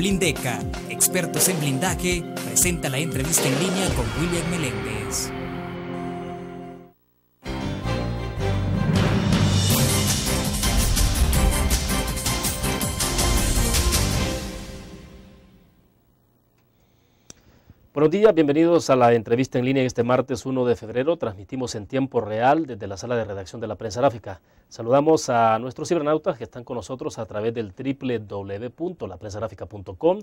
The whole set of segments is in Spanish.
Blindeca, expertos en blindaje, presenta la entrevista en línea con William Meléndez. Buenos días, bienvenidos a la entrevista en línea este martes 1 de febrero. Transmitimos en tiempo real desde la sala de redacción de la prensa gráfica. Saludamos a nuestros cibernautas que están con nosotros a través del www.laprensagráfica.com,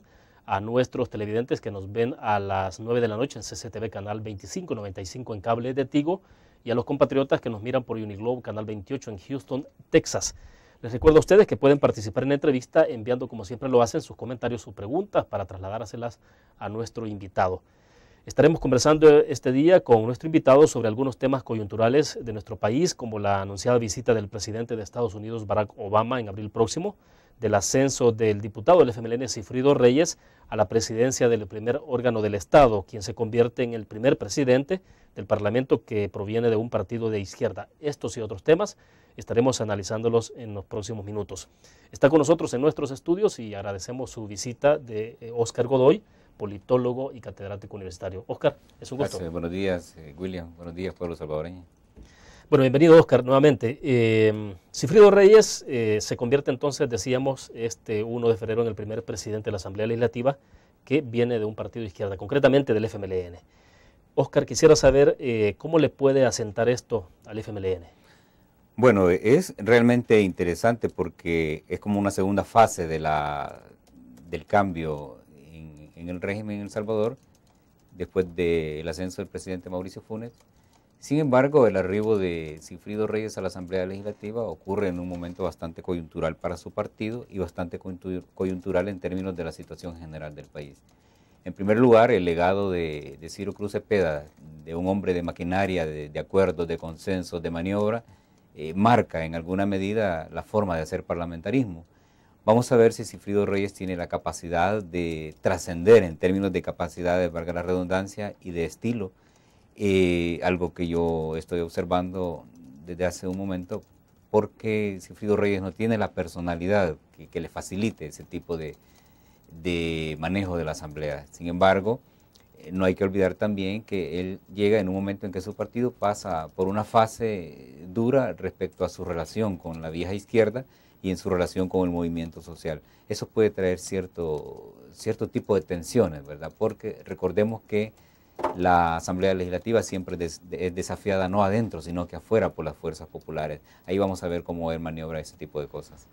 a nuestros televidentes que nos ven a las 9 de la noche en CCTV Canal 2595 en cable de Tigo y a los compatriotas que nos miran por Uniglobe Canal 28 en Houston, Texas. Les recuerdo a ustedes que pueden participar en la entrevista enviando, como siempre lo hacen, sus comentarios, o preguntas para trasladárselas a nuestro invitado. Estaremos conversando este día con nuestro invitado sobre algunos temas coyunturales de nuestro país, como la anunciada visita del presidente de Estados Unidos, Barack Obama, en abril próximo, del ascenso del diputado del FMLN, Cifrido Reyes, a la presidencia del primer órgano del Estado, quien se convierte en el primer presidente del Parlamento que proviene de un partido de izquierda. Estos y otros temas estaremos analizándolos en los próximos minutos. Está con nosotros en nuestros estudios y agradecemos su visita de eh, Óscar Godoy, politólogo y catedrático universitario. Óscar, es un gusto. Buenos días, eh, William. Buenos días, pueblo salvadoreño. Bueno, bienvenido Oscar nuevamente. Eh, Sifrido Reyes se convierte entonces, decíamos, este 1 de febrero en el primer presidente de la Asamblea Legislativa que viene de un partido de izquierda, concretamente del FMLN. Oscar, quisiera saber eh, cómo le puede asentar esto al FMLN. Bueno, es realmente interesante porque es como una segunda fase de la, del cambio en, el régimen en El Salvador, después del ascenso del presidente Mauricio Funes. Sin embargo, el arribo de Cifrido Reyes a la Asamblea Legislativa ocurre en un momento bastante coyuntural para su partido y bastante coyuntural en términos de la situación general del país. En primer lugar, el legado de, Ciro Cruz Cepeda, de un hombre de maquinaria, de, acuerdos, de consensos, de maniobra, eh, marca en alguna medida la forma de hacer parlamentarismo. Vamos a ver si Cifrido Reyes tiene la capacidad de trascender en términos de de valga la redundancia, y de estilo, eh, algo que yo estoy observando desde hace un momento, porque Cifrido Reyes no tiene la personalidad que le facilite ese tipo de, de manejo de la Asamblea. Sin embargo, eh, no hay que olvidar también que él llega en un momento en que su partido pasa por una fase dura respecto a su relación con la vieja izquierda y en su relación con el movimiento social. Eso puede traer cierto, cierto tipo de tensiones, ¿verdad? Porque recordemos que la Asamblea Legislativa siempre es desafiada no adentro, sino que afuera por las fuerzas populares. Ahí vamos a ver cómo él maniobra ese tipo de cosas.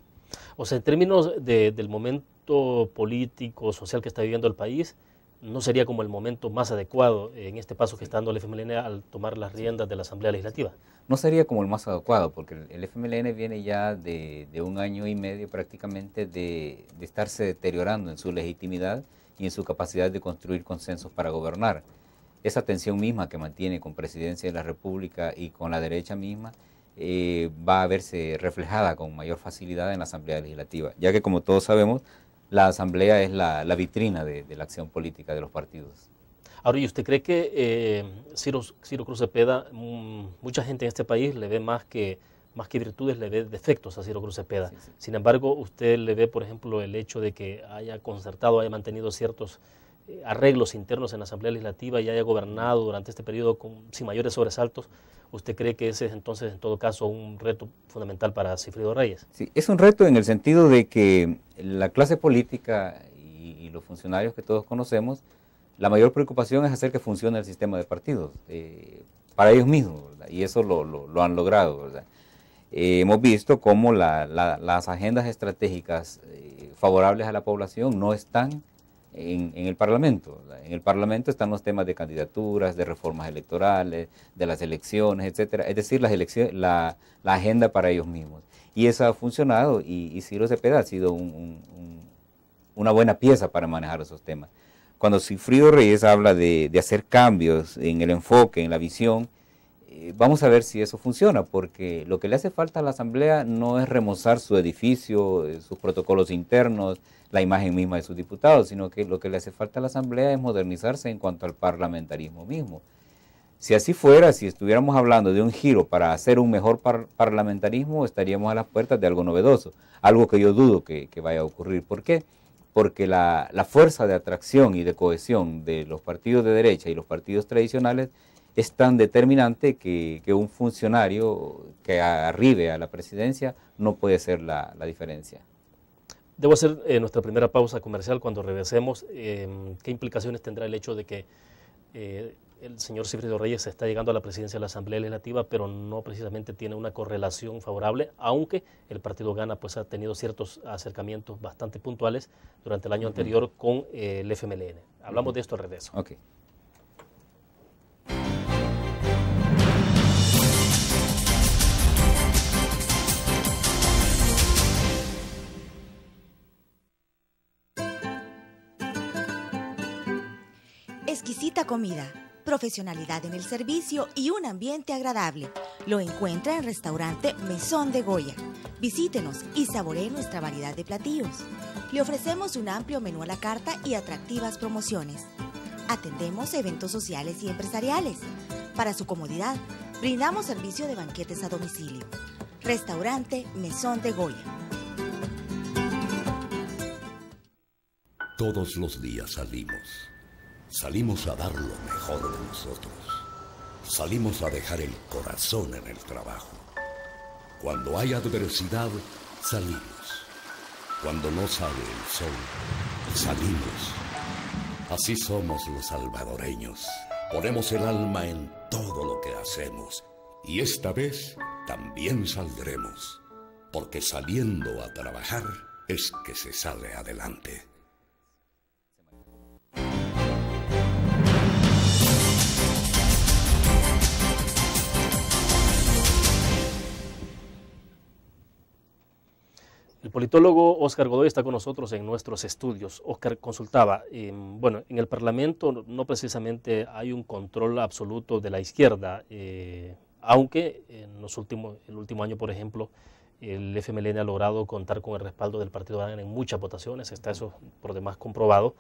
O sea, en términos del momento político, social que está viviendo el país, no sería como el momento más adecuado en este paso que está dando el FMLN al tomar las riendas de la Asamblea Legislativa. No sería como el más adecuado, porque el FMLN viene ya de, un año y medio prácticamente de, de, estarse deteriorando en su legitimidad y en su capacidad de construir consensos para gobernar. Esa tensión misma que mantiene con Presidencia de la República y con la derecha misma eh, va a verse reflejada con mayor facilidad en la Asamblea Legislativa, ya que como todos sabemos, la Asamblea es la, vitrina de, la acción política de los partidos. Ahora, ¿y usted cree que eh, Ciro, Ciro, Cruz Cepeda, mm, mucha gente en este país le ve más que, más que virtudes, le ve defectos a Ciro Cruz Cepeda? Sin embargo, usted le ve, por ejemplo, el hecho de que haya concertado, haya mantenido ciertos arreglos internos en la Asamblea Legislativa y haya gobernado durante este periodo con, sin mayores sobresaltos, ¿usted cree que ese es entonces, en todo caso, un reto fundamental para Cifrido Reyes? Sí, es un reto en el sentido de que la clase política y, los funcionarios que todos conocemos, la mayor preocupación es hacer que funcione el sistema de partidos eh, para ellos mismos, y eso lo, han logrado. Eh, hemos visto cómo las agendas estratégicas eh, favorables a la población no están en, el Parlamento. En el Parlamento están los temas de candidaturas, de reformas electorales, de las elecciones, etcétera. Es decir, las elecciones, la, agenda para ellos mismos. Y eso ha funcionado y, y Ciro Cepeda ha sido una buena pieza para manejar esos temas. Cuando Cifrido Reyes habla de, hacer cambios en el enfoque, en la visión, eh, vamos a ver si eso funciona, porque lo que le hace falta a la Asamblea no es remozar su edificio, eh, sus protocolos internos, la imagen misma de sus diputados, sino que lo que le hace falta a la Asamblea es modernizarse en cuanto al parlamentarismo mismo. Si así fuera, si estuviéramos hablando de un giro para hacer un mejor parlamentarismo, estaríamos a las puertas de algo novedoso, algo que yo dudo que, vaya a ocurrir. ¿Por qué? Porque la, fuerza de atracción y de cohesión de los partidos de derecha y los partidos tradicionales es tan determinante que, un funcionario que arribe a la presidencia no puede ser la diferencia. Debo hacer eh, nuestra primera pausa comercial cuando regresemos. Em, ¿Qué implicaciones tendrá el hecho de que eh, el señor Cifrido Reyes está llegando a la presidencia de la Asamblea Legislativa, pero no precisamente tiene una correlación favorable, aunque el partido Gana pues, ha tenido ciertos acercamientos bastante puntuales durante el año anterior con eh, el FMLN? Hablamos de esto al regreso. exquisita comida, profesionalidad en el servicio y un ambiente agradable. Lo encuentra en restaurante Mesón de Goya. Visítenos y saboree nuestra variedad de platillos. Le ofrecemos un amplio menú a la carta y atractivas promociones. Atendemos eventos sociales y empresariales. Para su comodidad, brindamos servicio de banquetes a domicilio. Restaurante Mesón de Goya. Todos los días salimos Salimos a dar lo mejor de nosotros. Salimos a dejar el corazón en el trabajo. Cuando hay adversidad, salimos. Cuando no sale el sol, salimos. Así somos los salvadoreños. Ponemos el alma en todo lo que hacemos. Y esta vez también saldremos. Porque saliendo a trabajar es que se sale adelante. El politólogo Oscar Godoy está con nosotros en nuestros estudios. Oscar consultaba, em, bueno, en el Parlamento no precisamente hay un control absoluto de la izquierda, eh, aunque en los últimos, el último año, por ejemplo, el FMLN ha logrado contar con el respaldo del Partido Aran en muchas votaciones, está eso por demás comprobado,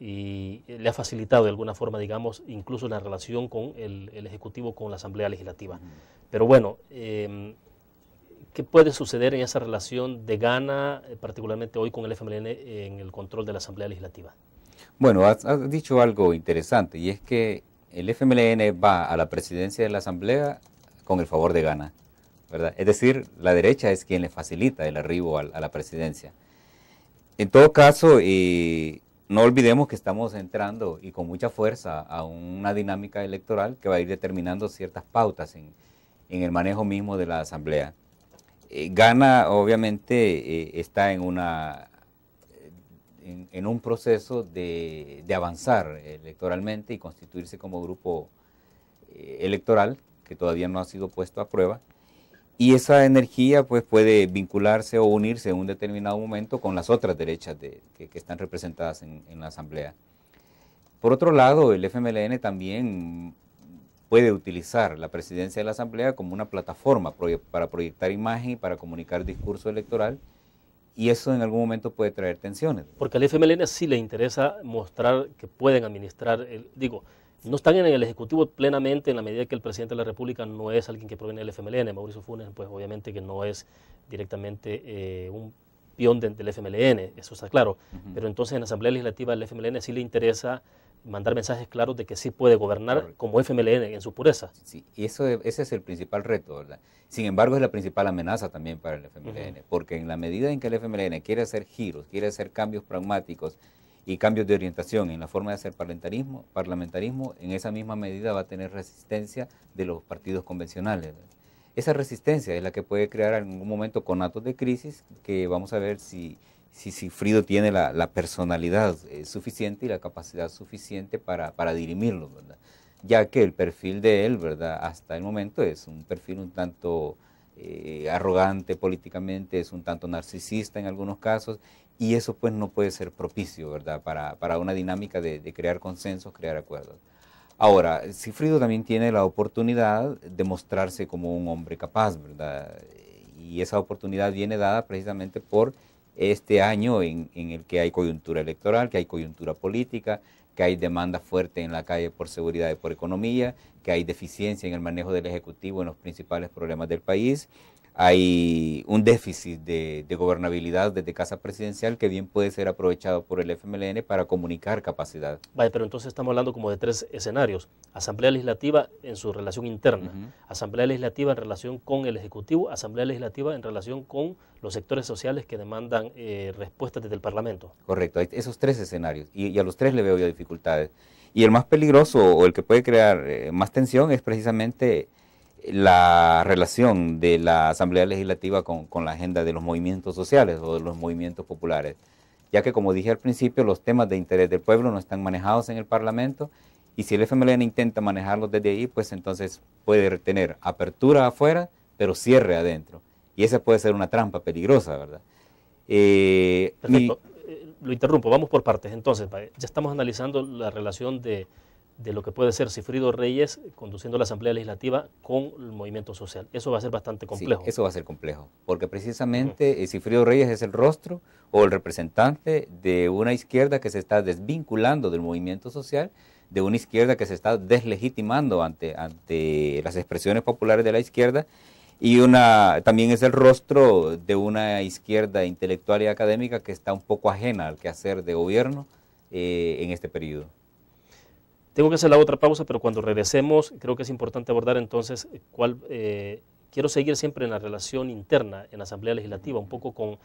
y le ha facilitado de alguna forma, digamos, incluso la relación con el, Ejecutivo, con la Asamblea Legislativa. Pero bueno, em, ¿Qué puede suceder en esa relación de Gana, eh, particularmente hoy con el FMLN eh, en el control de la Asamblea Legislativa? Bueno, has, dicho algo interesante y es que el FMLN va a la presidencia de la Asamblea con el favor de Gana. ¿verdad? Es decir, la derecha es quien le facilita el arribo a, la presidencia. En todo caso, no olvidemos que estamos entrando y con mucha fuerza a una dinámica electoral que va a ir determinando ciertas pautas en el manejo mismo de la Asamblea. Eh, gana obviamente eh, está en una eh, en, un proceso de, avanzar electoralmente y constituirse como grupo electoral que todavía no ha sido puesto a prueba y esa energía pues puede vincularse o unirse en un determinado momento con las otras derechas que, están representadas en, en la asamblea. Por otro lado, el FMLN también puede utilizar la presidencia de la Asamblea como una plataforma para proyectar imagen y para comunicar discurso electoral. Y eso en algún momento puede traer tensiones. Porque al FMLN sí le interesa mostrar que pueden administrar, digo, no están en el Ejecutivo plenamente en la medida que el presidente de la República no es alguien que proviene del FMLN. Mauricio Funes, pues obviamente que no es directamente eh, un peón del FMLN, eso está claro. Pero entonces en la Asamblea Legislativa del FMLN sí le interesa mandar mensajes claros de que sí puede gobernar como FMLN en su pureza. Sí, y eso, ese es el principal reto. ¿verdad? Sin embargo, es la principal amenaza también para el FMLN, porque en la medida en que el FMLN quiere hacer giros, quiere hacer cambios pragmáticos y cambios de orientación en la forma de hacer parlamentarismo, parlamentarismo en esa misma medida va a tener resistencia de los partidos convencionales. ¿verdad? Esa resistencia es la que puede crear en algún momento conatos de crisis que vamos a ver si, si tiene la, personalidad eh, suficiente y la capacidad suficiente para, para dirimirlo, ya que el perfil de él, ¿verdad? Hasta el momento es un perfil un tanto eh, arrogante políticamente, es un tanto narcisista en algunos casos, y eso pues no puede ser propicio, ¿verdad? Para, una dinámica de crear consensos, crear acuerdos. Ahora, Sifrido también tiene la oportunidad de mostrarse como un hombre capaz, ¿verdad? Y esa oportunidad viene dada precisamente por este año en, en, el que hay coyuntura electoral, que hay coyuntura política, que hay demanda fuerte en la calle por seguridad y por economía, que hay deficiencia en el manejo del Ejecutivo en los principales problemas del país hay un déficit de, gobernabilidad desde Casa Presidencial que bien puede ser aprovechado por el FMLN para comunicar capacidad. Vale, pero entonces estamos hablando como de tres escenarios. Asamblea Legislativa en su relación interna, Asamblea Legislativa en relación con el Ejecutivo, Asamblea Legislativa en relación con los sectores sociales que demandan eh, respuestas desde el Parlamento. Correcto, hay esos tres escenarios y, a los tres le veo yo dificultades. Y el más peligroso o el que puede crear eh, más tensión es precisamente la relación de la Asamblea Legislativa con, la agenda de los movimientos sociales o de los movimientos populares, ya que como dije al principio, los temas de interés del pueblo no están manejados en el Parlamento y si el FMLN intenta manejarlos desde ahí, pues entonces puede tener apertura afuera, pero cierre adentro. Y esa puede ser una trampa peligrosa, ¿verdad? Eh, eh, lo interrumpo, vamos por partes. Entonces, ya estamos analizando la relación de de lo que puede ser Cifrido Reyes conduciendo la Asamblea Legislativa con el movimiento social. Eso va a ser bastante complejo. eso va a ser complejo, porque precisamente eh, Cifrido Reyes es el rostro o el representante de una izquierda que se está desvinculando del movimiento social, de una izquierda que se está deslegitimando ante, ante las expresiones populares de la izquierda y una también es el rostro de una izquierda intelectual y académica que está un poco ajena al quehacer de gobierno eh, en este periodo. Tengo que hacer la otra pausa, pero cuando regresemos creo que es importante abordar entonces eh, cuál... Eh, quiero seguir siempre en la relación interna en la Asamblea Legislativa, un poco con,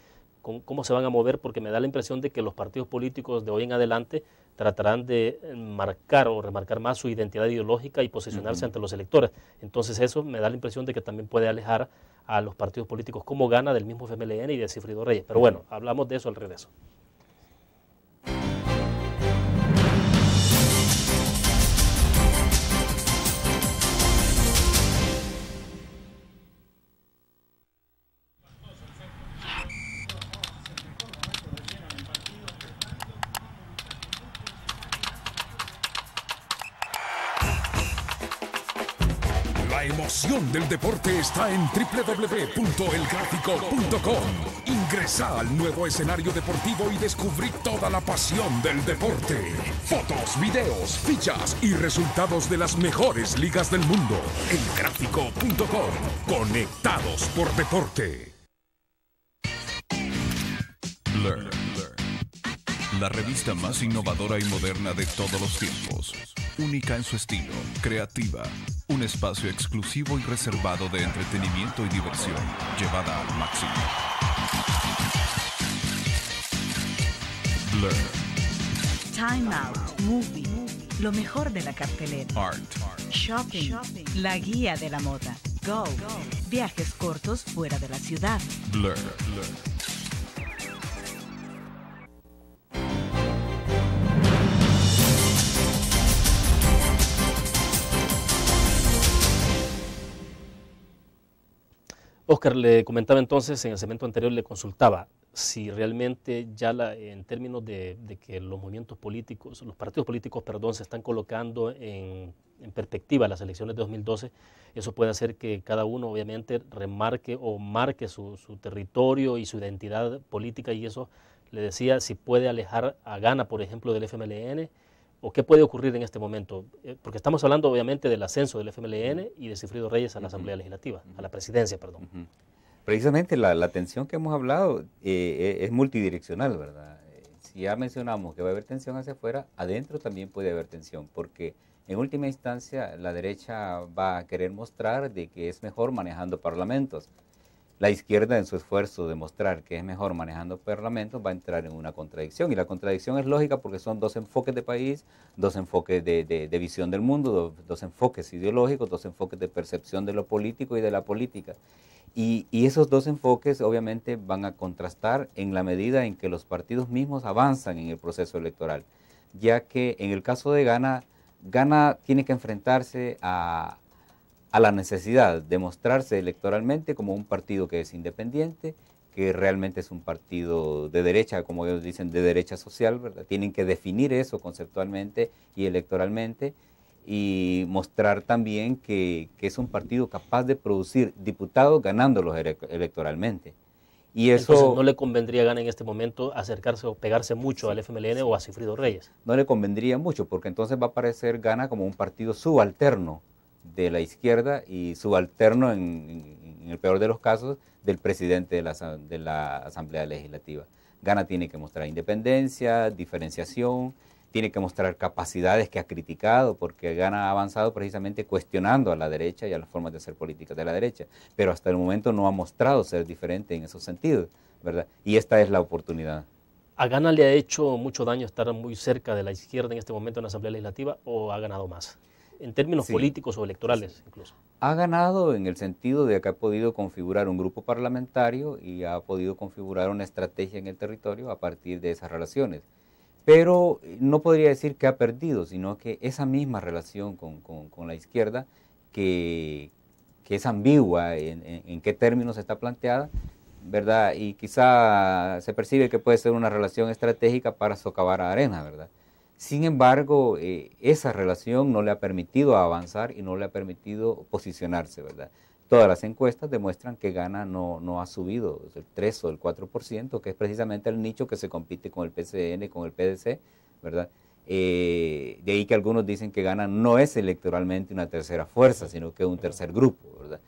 cómo se van a mover, porque me da la impresión de que los partidos políticos de hoy en adelante tratarán de eh, marcar o remarcar más su identidad ideológica y posicionarse ante los electores. Entonces eso me da la impresión de que también puede alejar a los partidos políticos como gana del mismo FMLN y de Cifrido Reyes. Pero bueno, hablamos de eso al regreso. deporte está en www.elgráfico.com. Ingresa al nuevo escenario deportivo y descubrí toda la pasión del deporte. Fotos, videos, fichas y resultados de las mejores ligas del mundo. Elgráfico.com. Conectados por deporte la revista más innovadora y moderna de todos los tiempos. Única en su estilo, creativa, un espacio exclusivo y reservado de entretenimiento y diversión, llevada al máximo. Blur. Time Out, Movie, lo mejor de la cartelera. Art. Shopping, la guía de la moda. Go, viajes cortos fuera de la ciudad. Blur. Blur. Oscar, le comentaba entonces, en el segmento anterior le consultaba si realmente ya la, en términos de, que los movimientos políticos, los partidos políticos, perdón, se están colocando en, perspectiva las elecciones de 2012, eso puede hacer que cada uno obviamente remarque o marque su, su territorio y su identidad política y eso, le decía, si puede alejar a Gana, por ejemplo, del FMLN o qué puede ocurrir en este momento? Eh, porque estamos hablando obviamente del ascenso del FMLN y de Cifrido Reyes a la Asamblea Legislativa, a la presidencia, perdón. Precisamente la, tensión que hemos hablado eh, eh, es multidireccional, ¿verdad? Si ya mencionamos que va a haber tensión hacia afuera, adentro también puede haber tensión, porque en última instancia la derecha va a querer mostrar de que es mejor manejando parlamentos la izquierda en su esfuerzo de mostrar que es mejor manejando parlamentos va a entrar en una contradicción. Y la contradicción es lógica porque son dos enfoques de país, dos enfoques de, visión del mundo, dos, enfoques ideológicos, dos enfoques de percepción de lo político y de la política. Y, y esos dos enfoques obviamente van a contrastar en la medida en que los partidos mismos avanzan en el proceso electoral, ya que en el caso de Ghana, Ghana tiene que enfrentarse a, a la necesidad de mostrarse electoralmente como un partido que es independiente, que realmente es un partido de derecha, como ellos dicen, de derecha social, ¿verdad? Tienen que definir eso conceptualmente y electoralmente y mostrar también que, es un partido capaz de producir diputados ganándolos electoralmente. Y eso, no le convendría Gana en este momento acercarse o pegarse mucho al FMLN o a Cifrido Reyes. No le convendría mucho, porque entonces va a parecer Gana como un partido subalterno de la izquierda y subalterno, en, el peor de los casos, del presidente de la, de la Asamblea Legislativa. Gana tiene que mostrar independencia, diferenciación, tiene que mostrar capacidades que ha criticado, porque Gana ha avanzado precisamente cuestionando a la derecha y a las formas de hacer políticas de la derecha, pero hasta el momento no ha mostrado ser diferente en esos sentidos, ¿verdad? Y esta es la oportunidad. ¿A Gana le ha hecho mucho daño estar muy cerca de la izquierda en este momento en la Asamblea Legislativa o ha ganado más? en términos políticos o electorales incluso. Ha ganado en el sentido de que ha podido configurar un grupo parlamentario y ha podido configurar una estrategia en el territorio a partir de esas relaciones. Pero eh, no podría decir que ha perdido, sino que esa misma relación con, la izquierda, que, es ambigua en, en qué términos está planteada, ¿verdad? Y quizá se percibe que puede ser una relación estratégica para socavar a Arena, ¿verdad? Sin embargo, eh, esa relación no le ha permitido avanzar y no le ha permitido posicionarse, ¿verdad? Todas las encuestas demuestran que Gana no, no ha subido el 3 o el 4%, que es precisamente el nicho que se compite con el PCN, con el PDC, ¿verdad? Eh, de ahí que algunos dicen que Ghana no es electoralmente una tercera fuerza, sino que es un tercer grupo, ¿verdad?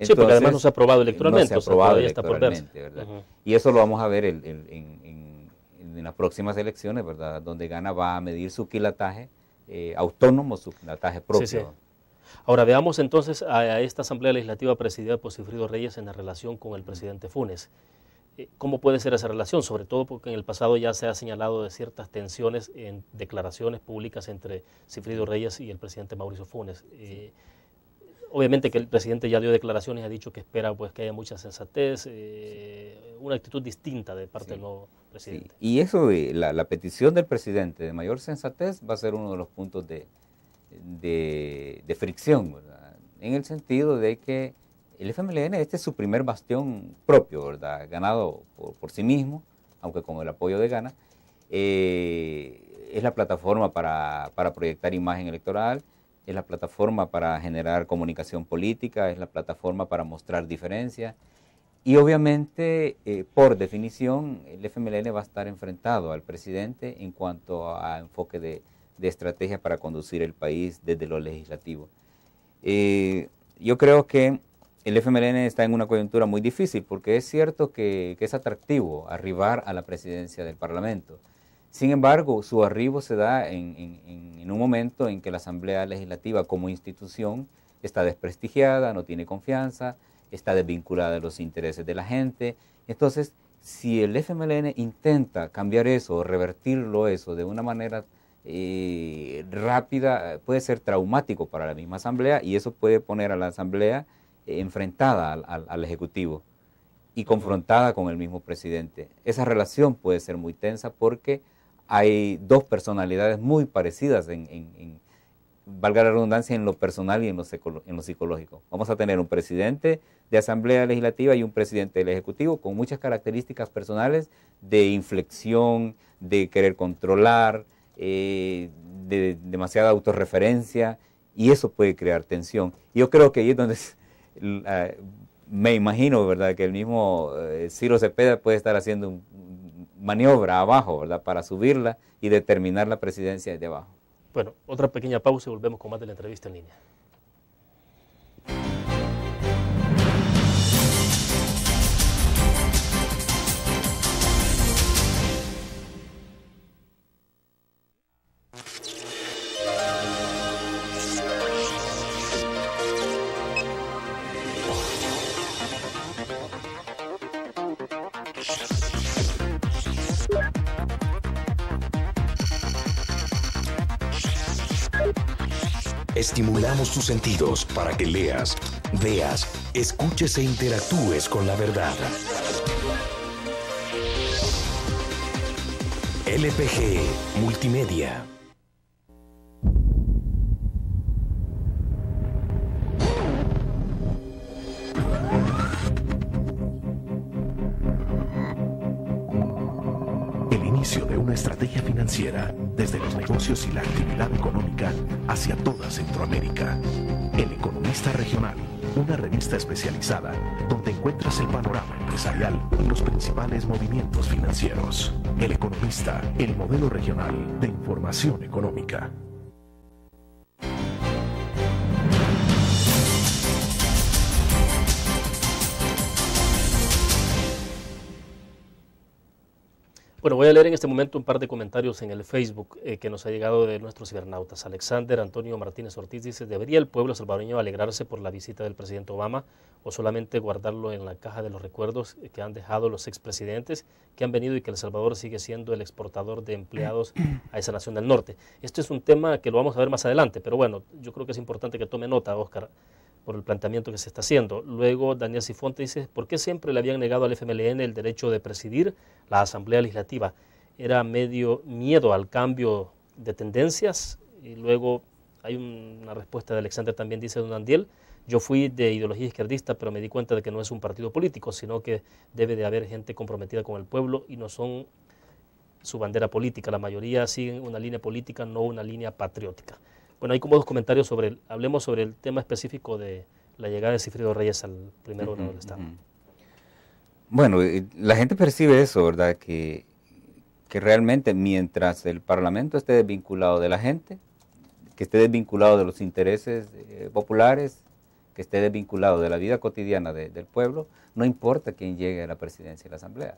sí, porque además no se ha aprobado electoralmente. se ha aprobado electoralmente, ¿verdad? Y eso lo vamos a ver en, en las próximas elecciones, ¿verdad? Donde gana va a medir su quilataje eh, autónomo, su quilataje propio. Ahora veamos entonces a, esta Asamblea Legislativa presidida por Cifrido Reyes en la relación con el presidente Funes. Eh, ¿Cómo puede ser esa relación? Sobre todo porque en el pasado ya se ha señalado de ciertas tensiones en declaraciones públicas entre Cifrido Reyes y el presidente Mauricio Funes. Eh, obviamente que el presidente ya dio declaraciones, ha dicho que espera pues que haya mucha sensatez, eh, una actitud distinta de parte del nuevo presidente. Y eso la, petición del presidente de mayor sensatez va a ser uno de los puntos de, de, fricción, En el sentido de que el FMLN, este es su primer bastión propio, ¿verdad? Ganado por, por sí mismo, aunque con el apoyo de Gana. Eh, es la plataforma para, para proyectar imagen electoral es la plataforma para generar comunicación política, es la plataforma para mostrar diferencia Y obviamente, eh, por definición, el FMLN va a estar enfrentado al presidente en cuanto a enfoque de, estrategia para conducir el país desde lo legislativo. Eh, yo creo que el FMLN está en una coyuntura muy difícil porque es cierto que, que es atractivo arribar a la presidencia del Parlamento. Sin embargo, su arribo se da en, un momento en que la Asamblea Legislativa como institución está desprestigiada, no tiene confianza, está desvinculada de los intereses de la gente. Entonces, si el FMLN intenta cambiar eso, o revertirlo eso de una manera eh, rápida, puede ser traumático para la misma Asamblea y eso puede poner a la Asamblea eh, enfrentada al Ejecutivo y confrontada con el mismo presidente. Esa relación puede ser muy tensa porque hay dos personalidades muy parecidas en, valga la redundancia, en lo personal y en lo, en lo, psicológico. Vamos a tener un presidente de Asamblea Legislativa y un presidente del Ejecutivo con muchas características personales de inflexión, de querer controlar, eh, de demasiada autorreferencia, y eso puede crear tensión. Yo creo que ahí es donde ah, me imagino, ¿verdad?, que el mismo eh, Ciro Cepeda puede estar haciendo un, maniobra abajo, ¿verdad? Para subirla y determinar la presidencia desde abajo. Bueno, otra pequeña pausa y volvemos con más de la entrevista en línea. Damos tus sentidos para que leas, veas, escuches e interactúes con la verdad. LPG Multimedia. El inicio de una estrategia financiera desde los negocios y la actividad hacia toda Centroamérica. El Economista Regional, una revista especializada donde encuentras el panorama empresarial y los principales movimientos financieros. El Economista, el modelo regional de información económica. Bueno, voy a leer en este momento un par de comentarios en el Facebook eh, que nos ha llegado de nuestros cibernautas. Alexander Antonio Martínez Ortiz dice, ¿debería el pueblo salvadoreño alegrarse por la visita del presidente Obama o solamente guardarlo en la caja de los recuerdos que han dejado los expresidentes que han venido y que El Salvador sigue siendo el exportador de empleados a esa nación del norte? Esto es un tema que lo vamos a ver más adelante, pero bueno, yo creo que es importante que tome nota, Oscar por el planteamiento que se está haciendo. Luego, Daniel Sifonte dice, ¿por qué siempre le habían negado al FMLN el derecho de presidir la Asamblea Legislativa? Era medio miedo al cambio de tendencias. Y luego hay una respuesta de Alexander también, dice Don Andiel, yo fui de ideología izquierdista, pero me di cuenta de que no es un partido político, sino que debe de haber gente comprometida con el pueblo y no son su bandera política. La mayoría siguen una línea política, no una línea patriótica. Bueno, hay como dos comentarios sobre, el, hablemos sobre el tema específico de la llegada de Cifrido Reyes al primer órgano del Estado. Bueno, eh, la gente percibe eso, ¿verdad? Que, realmente mientras el Parlamento esté desvinculado de la gente, que esté desvinculado de los intereses eh, populares, que esté desvinculado de la vida cotidiana del pueblo, no importa quién llegue a la presidencia de la Asamblea.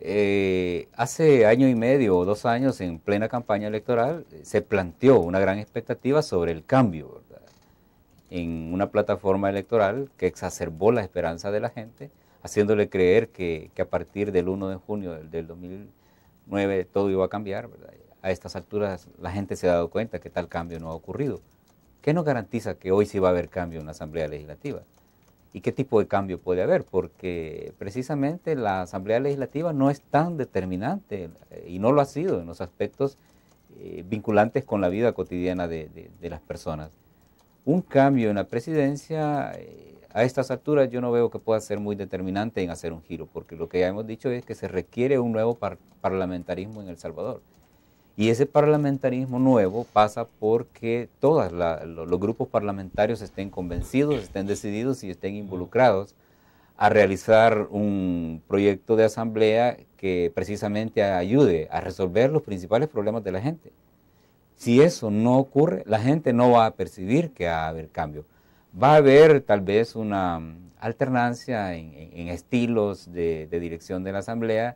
Eh, hace año y medio o dos años, en plena campaña electoral, se planteó una gran expectativa sobre el cambio en una plataforma electoral que exacerbó la esperanza de la gente, haciéndole creer que, a partir del 1 de junio del, 2009 todo iba a cambiar. A estas alturas la gente se ha dado cuenta que tal cambio no ha ocurrido. ¿Qué nos garantiza que hoy sí va a haber cambio en la Asamblea Legislativa? y qué tipo de cambio puede haber, porque precisamente la Asamblea Legislativa no es tan determinante eh, y no lo ha sido en los aspectos eh, vinculantes con la vida cotidiana de, las personas. Un cambio en la presidencia eh, a estas alturas yo no veo que pueda ser muy determinante en hacer un giro, porque lo que ya hemos dicho es que se requiere un nuevo parlamentarismo en El Salvador. Y ese parlamentarismo nuevo pasa porque todos los grupos parlamentarios estén convencidos, estén decididos y estén involucrados a realizar un proyecto de asamblea que precisamente ayude a resolver los principales problemas de la gente. Si eso no ocurre, la gente no va a percibir que va a haber cambio. Va a haber tal vez una mm, alternancia en, estilos de, de dirección de la asamblea,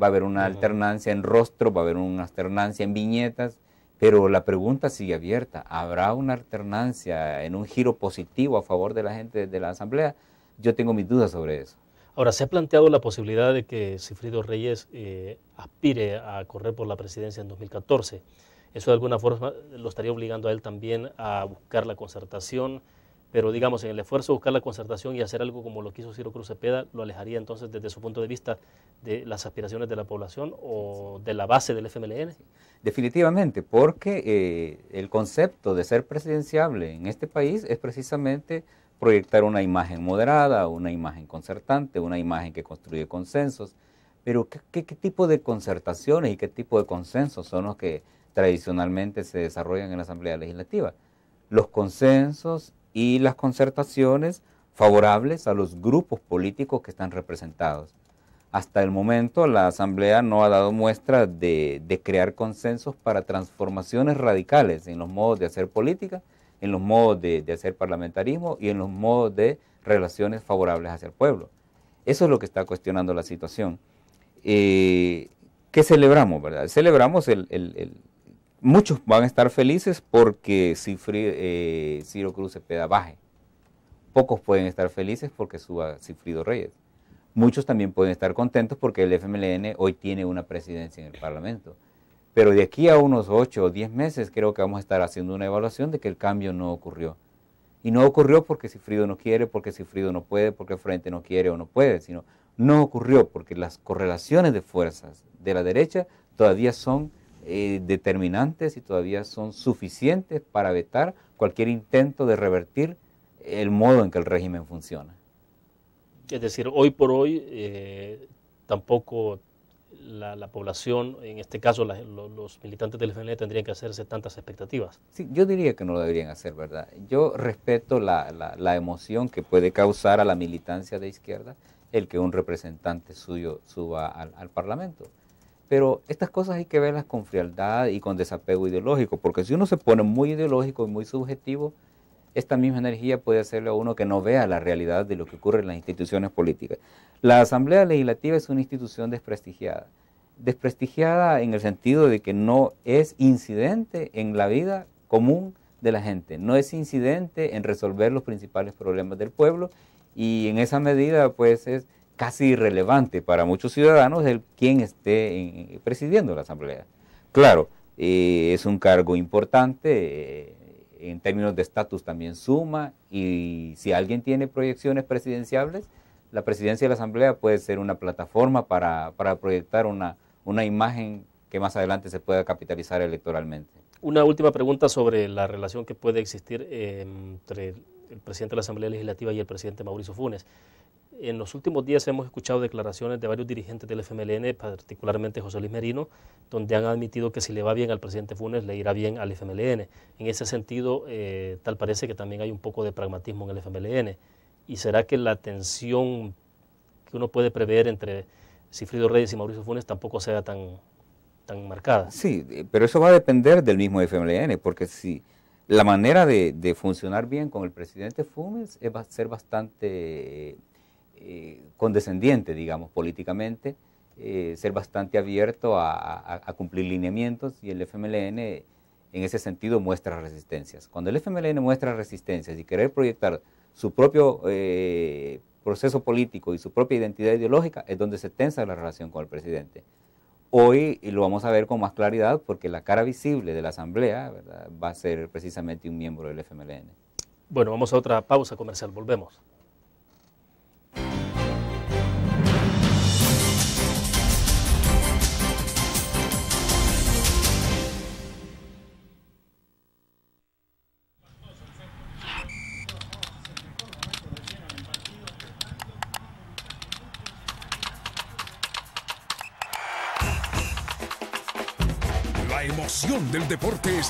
va a haber una alternancia en rostro, va a haber una alternancia en viñetas, pero la pregunta sigue abierta. ¿Habrá una alternancia en un giro positivo a favor de la gente de la Asamblea? Yo tengo mis dudas sobre eso. Ahora, ¿se ha planteado la posibilidad de que Cifrido Reyes eh, aspire a correr por la presidencia en 2014? Eso de alguna forma lo estaría obligando a él también a buscar la concertación, pero digamos, en el esfuerzo de buscar la concertación y hacer algo como lo quiso Ciro Cruz Cepeda, ¿lo alejaría entonces desde su punto de vista de las aspiraciones de la población o de la base del FMLN? Definitivamente, porque eh, el concepto de ser presidenciable en este país es precisamente proyectar una imagen moderada, una imagen concertante, una imagen que construye consensos. Pero qué tipo de concertaciones y qué tipo de consensos son los que tradicionalmente se desarrollan en la Asamblea Legislativa? Los consensos y las concertaciones favorables a los grupos políticos que están representados. Hasta el momento la Asamblea no ha dado muestra de, crear consensos para transformaciones radicales en los modos de hacer política, en los modos de, hacer parlamentarismo y en los modos de relaciones favorables hacia el pueblo. Eso es lo que está cuestionando la situación. Eh, ¿Qué celebramos, verdad? Celebramos el muchos van a estar felices porque eh, Ciro Cruz Cepeda baje. Pocos pueden estar felices porque suba Cifrido Reyes. Muchos también pueden estar contentos porque el FMLN hoy tiene una presidencia en el Parlamento. Pero de aquí a unos 8 o 10 meses creo que vamos a estar haciendo una evaluación de que el cambio no ocurrió. Y no ocurrió porque Cifrido no quiere, porque Cifrido no puede, porque el Frente no quiere o no puede, sino no ocurrió porque las correlaciones de fuerzas de la derecha todavía son eh, determinantes y todavía son suficientes para vetar cualquier intento de revertir el modo en que el régimen funciona. Es decir, hoy por hoy eh, tampoco la, población, en este caso los, militantes del FNL, tendrían que hacerse tantas expectativas. Sí, yo diría que no lo deberían hacer, ¿verdad? Yo respeto la, emoción que puede causar a la militancia de izquierda el que un representante suyo suba al Parlamento. Pero estas cosas hay que verlas con frialdad y con desapego ideológico, porque si uno se pone muy ideológico y muy subjetivo, esta misma energía puede hacerle a uno que no vea la realidad de lo que ocurre en las instituciones políticas. La Asamblea Legislativa es una institución desprestigiada. Desprestigiada en el sentido de que no es incidente en la vida común de la gente, no es incidente en resolver los principales problemas del pueblo y en esa medida pues es casi irrelevante para muchos ciudadanos el quien esté eh, presidiendo la Asamblea. Claro, eh, es un cargo importante, eh, en términos de estatus también suma, y si alguien tiene proyecciones presidenciables, la presidencia de la Asamblea puede ser una plataforma para, proyectar una, una imagen que más adelante se pueda capitalizar electoralmente. Una última pregunta sobre la relación que puede existir entre el presidente de la Asamblea Legislativa y el presidente Mauricio Funes. En los últimos días hemos escuchado declaraciones de varios dirigentes del FMLN, particularmente José Luis Merino, donde han admitido que si le va bien al presidente Funes, le irá bien al FMLN. En ese sentido, eh, tal parece que también hay un poco de pragmatismo en el FMLN. ¿Y será que la tensión que uno puede prever entre Cifrido Reyes y Mauricio Funes tampoco sea tan, tan marcada? Sí, pero eso va a depender del mismo FMLN, porque si la manera de, funcionar bien con el presidente Funes va a ser bastante eh, condescendiente, digamos, políticamente, eh, ser bastante abierto a, cumplir lineamientos y el FMLN en ese sentido muestra resistencias. Cuando el FMLN muestra resistencias y querer proyectar su propio eh, proceso político y su propia identidad ideológica es donde se tensa la relación con el presidente. Hoy lo vamos a ver con más claridad porque la cara visible de la Asamblea va a ser precisamente un miembro del FMLN. Bueno, vamos a otra pausa comercial, volvemos.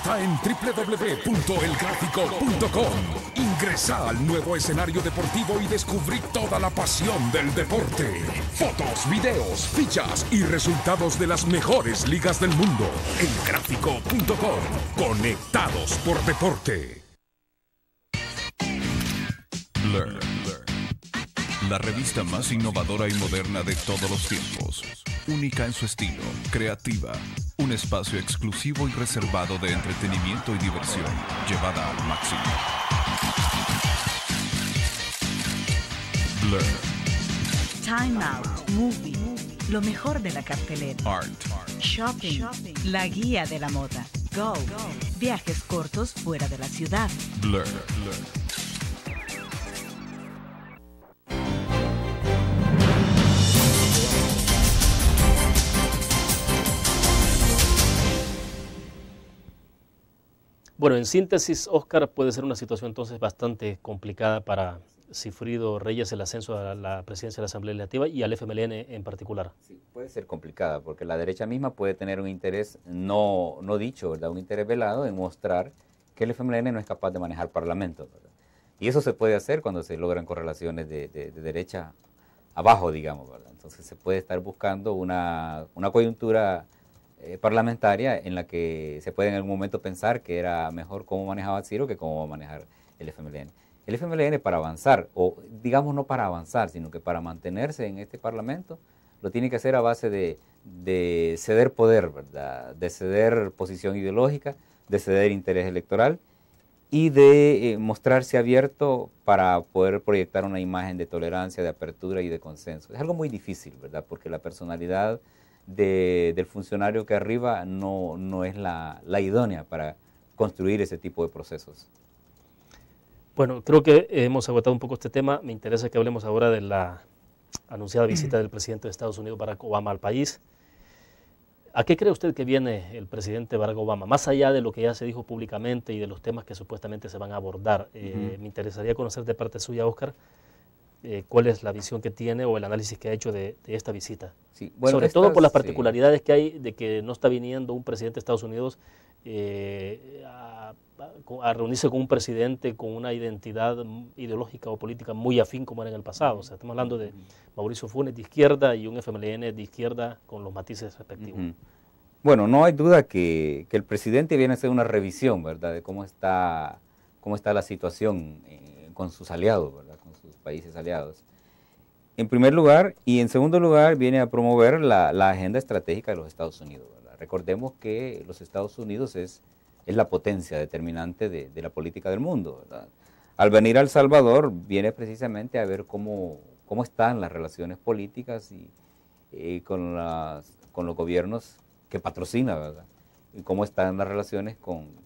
está en www.elgráfico.com. Ingresa al nuevo escenario deportivo y descubrí toda la pasión del deporte. Fotos, videos, fichas y resultados de las mejores ligas del mundo. Elgráfico.com. Conectados por deporte. La revista más innovadora y moderna de todos los tiempos única en su estilo, creativa, un espacio exclusivo y reservado de entretenimiento y diversión, llevada al máximo. Blur. Time Out, Movie, lo mejor de la cartelera. Art. Shopping, la guía de la moda. Go, viajes cortos fuera de la ciudad. Blur. Blur. Bueno, en síntesis, Oscar, puede ser una situación entonces bastante complicada para Cifrido Reyes el ascenso a la presidencia de la Asamblea Legislativa y al FMLN en particular. Sí, puede ser complicada porque la derecha misma puede tener un interés no, no dicho, ¿verdad? un interés velado en mostrar que el FMLN no es capaz de manejar parlamento. Y eso se puede hacer cuando se logran correlaciones de, de, derecha abajo, digamos. ¿verdad? Entonces se puede estar buscando una, una coyuntura eh, parlamentaria en la que se puede en algún momento pensar que era mejor cómo manejaba Ciro que cómo va a manejar el FMLN. El FMLN para avanzar, o digamos no para avanzar, sino que para mantenerse en este Parlamento, lo tiene que hacer a base de, ceder poder, ¿verdad? de ceder posición ideológica, de ceder interés electoral y de eh, mostrarse abierto para poder proyectar una imagen de tolerancia, de apertura y de consenso. Es algo muy difícil, ¿verdad? Porque la personalidad del funcionario que arriba no, es la, idónea para construir ese tipo de procesos. Bueno, creo que hemos agotado un poco este tema. Me interesa que hablemos ahora de la anunciada visita del presidente de Estados Unidos, Barack Obama, al país. ¿A qué cree usted que viene el presidente Barack Obama? Más allá de lo que ya se dijo públicamente y de los temas que supuestamente se van a abordar, eh, me interesaría conocer de parte suya, Oscar, eh, cuál es la visión que tiene o el análisis que ha hecho de, esta visita. Sobre todo por las particularidades que hay de que no está viniendo un presidente de Estados Unidos eh, a, reunirse con un presidente con una identidad ideológica o política muy afín como era en el pasado. O sea, estamos hablando de Mauricio Funes de izquierda y un FMLN de izquierda con los matices respectivos. Bueno, no hay duda que, el presidente viene a hacer una revisión, ¿verdad?, de cómo está, cómo está la situación eh, con sus aliados, ¿verdad? países aliados. En primer lugar, y en segundo lugar, viene a promover la, agenda estratégica de los Estados Unidos. Recordemos que los Estados Unidos es, es la potencia determinante de, la política del mundo. Al venir a El Salvador, viene precisamente a ver cómo, cómo están las relaciones políticas y, eh, con, las, con los gobiernos que patrocina, ¿verdad? Y cómo están las relaciones con,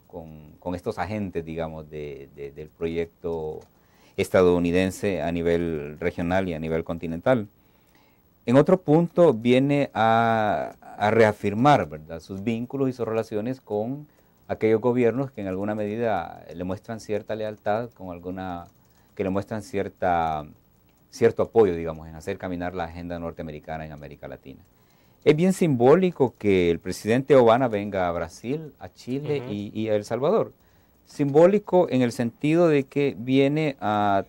estos agentes, digamos, del proyecto estadounidense a nivel regional y a nivel continental. En otro punto viene a, reafirmar sus vínculos y sus relaciones con aquellos gobiernos que en alguna medida le muestran cierta lealtad, con alguna, que le muestran cierta, cierto apoyo, digamos, en hacer caminar la agenda norteamericana en América Latina. Es bien simbólico que el presidente Obama venga a Brasil, a Chile y, y, a El Salvador. Simbólico en el sentido de que viene a,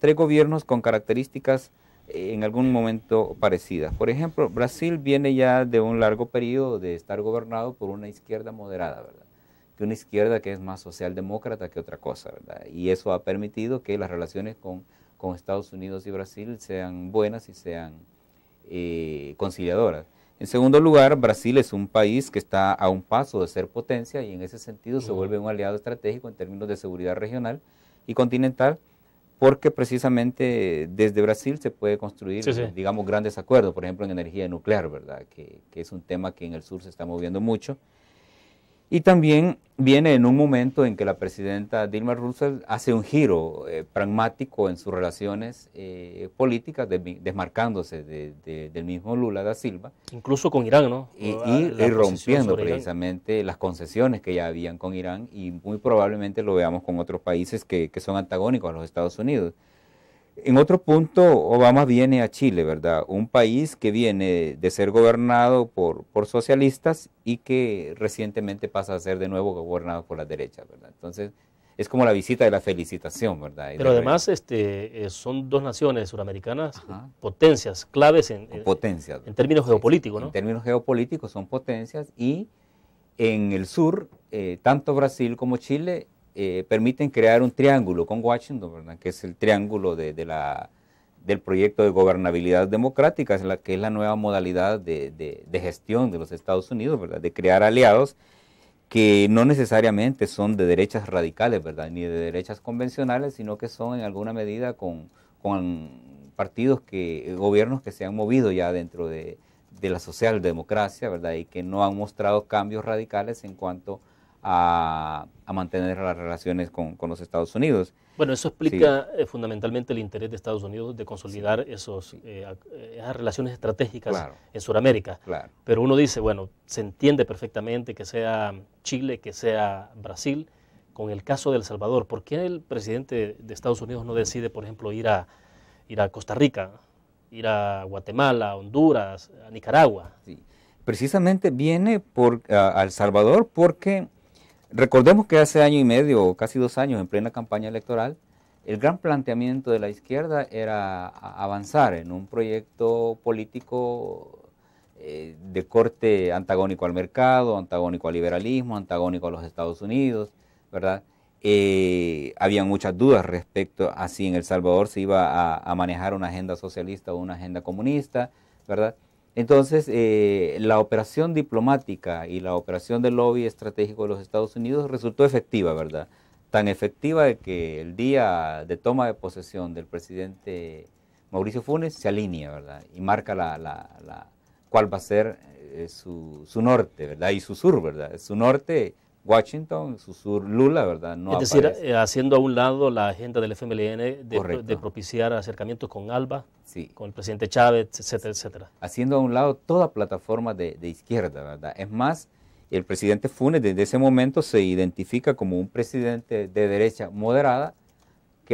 tres gobiernos con características eh, en algún momento parecidas. Por ejemplo, Brasil viene ya de un largo periodo de estar gobernado por una izquierda moderada, ¿verdad? Que una izquierda que es más socialdemócrata que otra cosa, ¿verdad? Y eso ha permitido que las relaciones con, Estados Unidos y Brasil sean buenas y sean eh, conciliadoras. En segundo lugar, Brasil es un país que está a un paso de ser potencia y en ese sentido se vuelve un aliado estratégico en términos de seguridad regional y continental porque precisamente desde Brasil se puede construir, digamos, grandes acuerdos, por ejemplo, en energía nuclear, ¿verdad? Que, que, es un tema que en el sur se está moviendo mucho. Y también viene en un momento en que la presidenta Dilma Rousseff hace un giro eh, pragmático en sus relaciones eh, políticas, desmarcándose del mismo Lula da Silva. Incluso con Irán, ¿no? Y, rompiendo precisamente las concesiones que ya habían con Irán y muy probablemente lo veamos con otros países que son antagónicos a los Estados Unidos. En otro punto, Obama viene a Chile, ¿verdad? Un país que viene de ser gobernado por, socialistas y que recientemente pasa a ser de nuevo gobernado por la derecha, ¿verdad? Entonces, es como la visita de la felicitación, ¿verdad? Pero además este, eh, son dos naciones suramericanas, potencias, claves en, eh, en términos geopolíticos, ¿no? En términos geopolíticos son potencias y en el sur, eh, tanto Brasil como Chile eh, permiten crear un triángulo con Washington, ¿verdad? que es el triángulo de, la, del proyecto de gobernabilidad democrática, es la, que es la nueva modalidad de, gestión de los Estados Unidos, de crear aliados que no necesariamente son de derechas radicales, ¿verdad? ni de derechas convencionales, sino que son en alguna medida con, partidos que, gobiernos que se han movido ya dentro de, de la socialdemocracia, ¿verdad? y que no han mostrado cambios radicales en cuanto a a, mantener las relaciones con, los Estados Unidos. Bueno, eso explica eh, fundamentalmente el interés de Estados Unidos de consolidar esos, eh, eh, esas relaciones estratégicas en Sudamérica. Claro. Pero uno dice, bueno, se entiende perfectamente que sea Chile, que sea Brasil, con el caso de El Salvador. ¿Por qué el presidente de Estados Unidos no decide, por ejemplo, ir a, ir a Costa Rica, ir a Guatemala, a Honduras, a Nicaragua? Precisamente viene por, a El Salvador porque Recordemos que hace año y medio, casi dos años, en plena campaña electoral, el gran planteamiento de la izquierda era avanzar en un proyecto político eh, de corte antagónico al mercado, antagónico al liberalismo, antagónico a los Estados Unidos, ¿verdad? Eh, muchas dudas respecto a si en El Salvador se iba a, a manejar una agenda socialista o una agenda comunista, ¿verdad? Entonces, eh, la operación diplomática y la operación del lobby estratégico de los Estados Unidos resultó efectiva, ¿verdad? Tan efectiva que el día de toma de posesión del presidente Mauricio Funes se alinea, ¿verdad? Y marca la, la, la cuál va a ser eh, su, su, norte, ¿verdad? Y su sur, ¿verdad? Su norte Washington, su sur Lula, ¿verdad? No es decir, eh, haciendo a un lado la agenda del FMLN de, propiciar acercamientos con Alba, con el presidente Chávez, etcétera, etcétera. Haciendo a un lado toda plataforma de, de izquierda, ¿verdad? Es más, el presidente Funes desde ese momento se identifica como un presidente de derecha moderada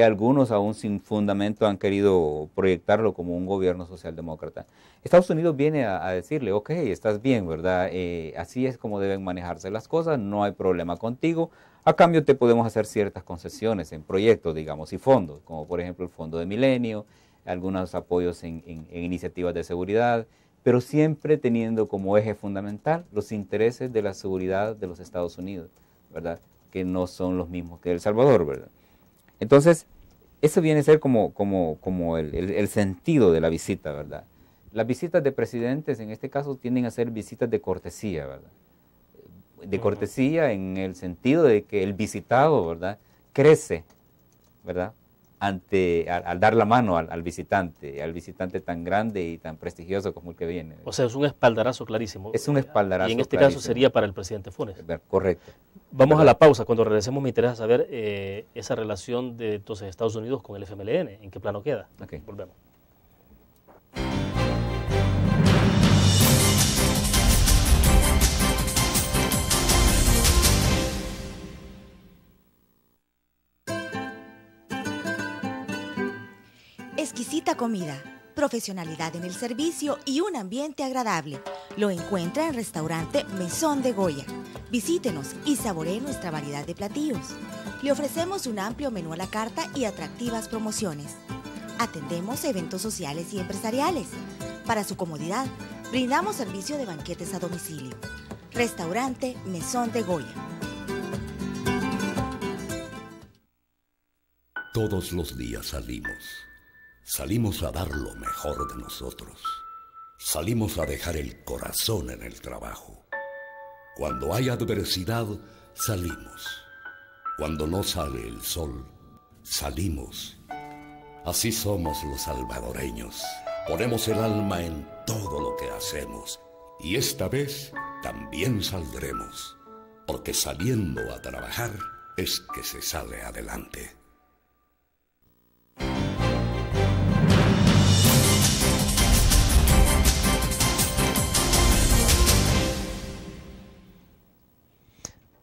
algunos aún sin fundamento han querido proyectarlo como un gobierno socialdemócrata. Estados Unidos viene a, decirle, ok, estás bien, ¿verdad? Eh, así es como deben manejarse las cosas, no hay problema contigo, a cambio te podemos hacer ciertas concesiones en proyectos, digamos, y fondos, como por ejemplo el Fondo de Milenio, algunos apoyos en iniciativas de seguridad, pero siempre teniendo como eje fundamental los intereses de la seguridad de los Estados Unidos, ¿verdad? Que no son los mismos que El Salvador, ¿verdad? Entonces, eso viene a ser como, el, el, sentido de la visita, ¿verdad? Las visitas de presidentes en este caso tienden a ser visitas de cortesía, ¿verdad? De cortesía en el sentido de que el visitado, ¿verdad? Crece, ¿verdad? ante, al, dar la mano al, visitante, al visitante tan grande y tan prestigioso como el que viene. O sea, es un espaldarazo clarísimo. Es un espaldarazo. Y en este caso sería para el presidente Funes. Correcto. Vamos a la pausa. Cuando regresemos me interesa saber eh, esa relación de Estados Unidos con el FMLN, en qué plano queda. Volvemos. comida, profesionalidad en el servicio y un ambiente agradable. Lo encuentra en restaurante Mesón de Goya. Visítenos y saboree nuestra variedad de platillos. Le ofrecemos un amplio menú a la carta y atractivas promociones. Atendemos eventos sociales y empresariales. Para su comodidad, brindamos servicio de banquetes a domicilio. Restaurante Mesón de Goya. Todos los días salimos Salimos a dar lo mejor de nosotros. Salimos a dejar el corazón en el trabajo. Cuando hay adversidad, salimos. Cuando no sale el sol, salimos. Así somos los salvadoreños. Ponemos el alma en todo lo que hacemos. Y esta vez también saldremos. Porque saliendo a trabajar es que se sale adelante.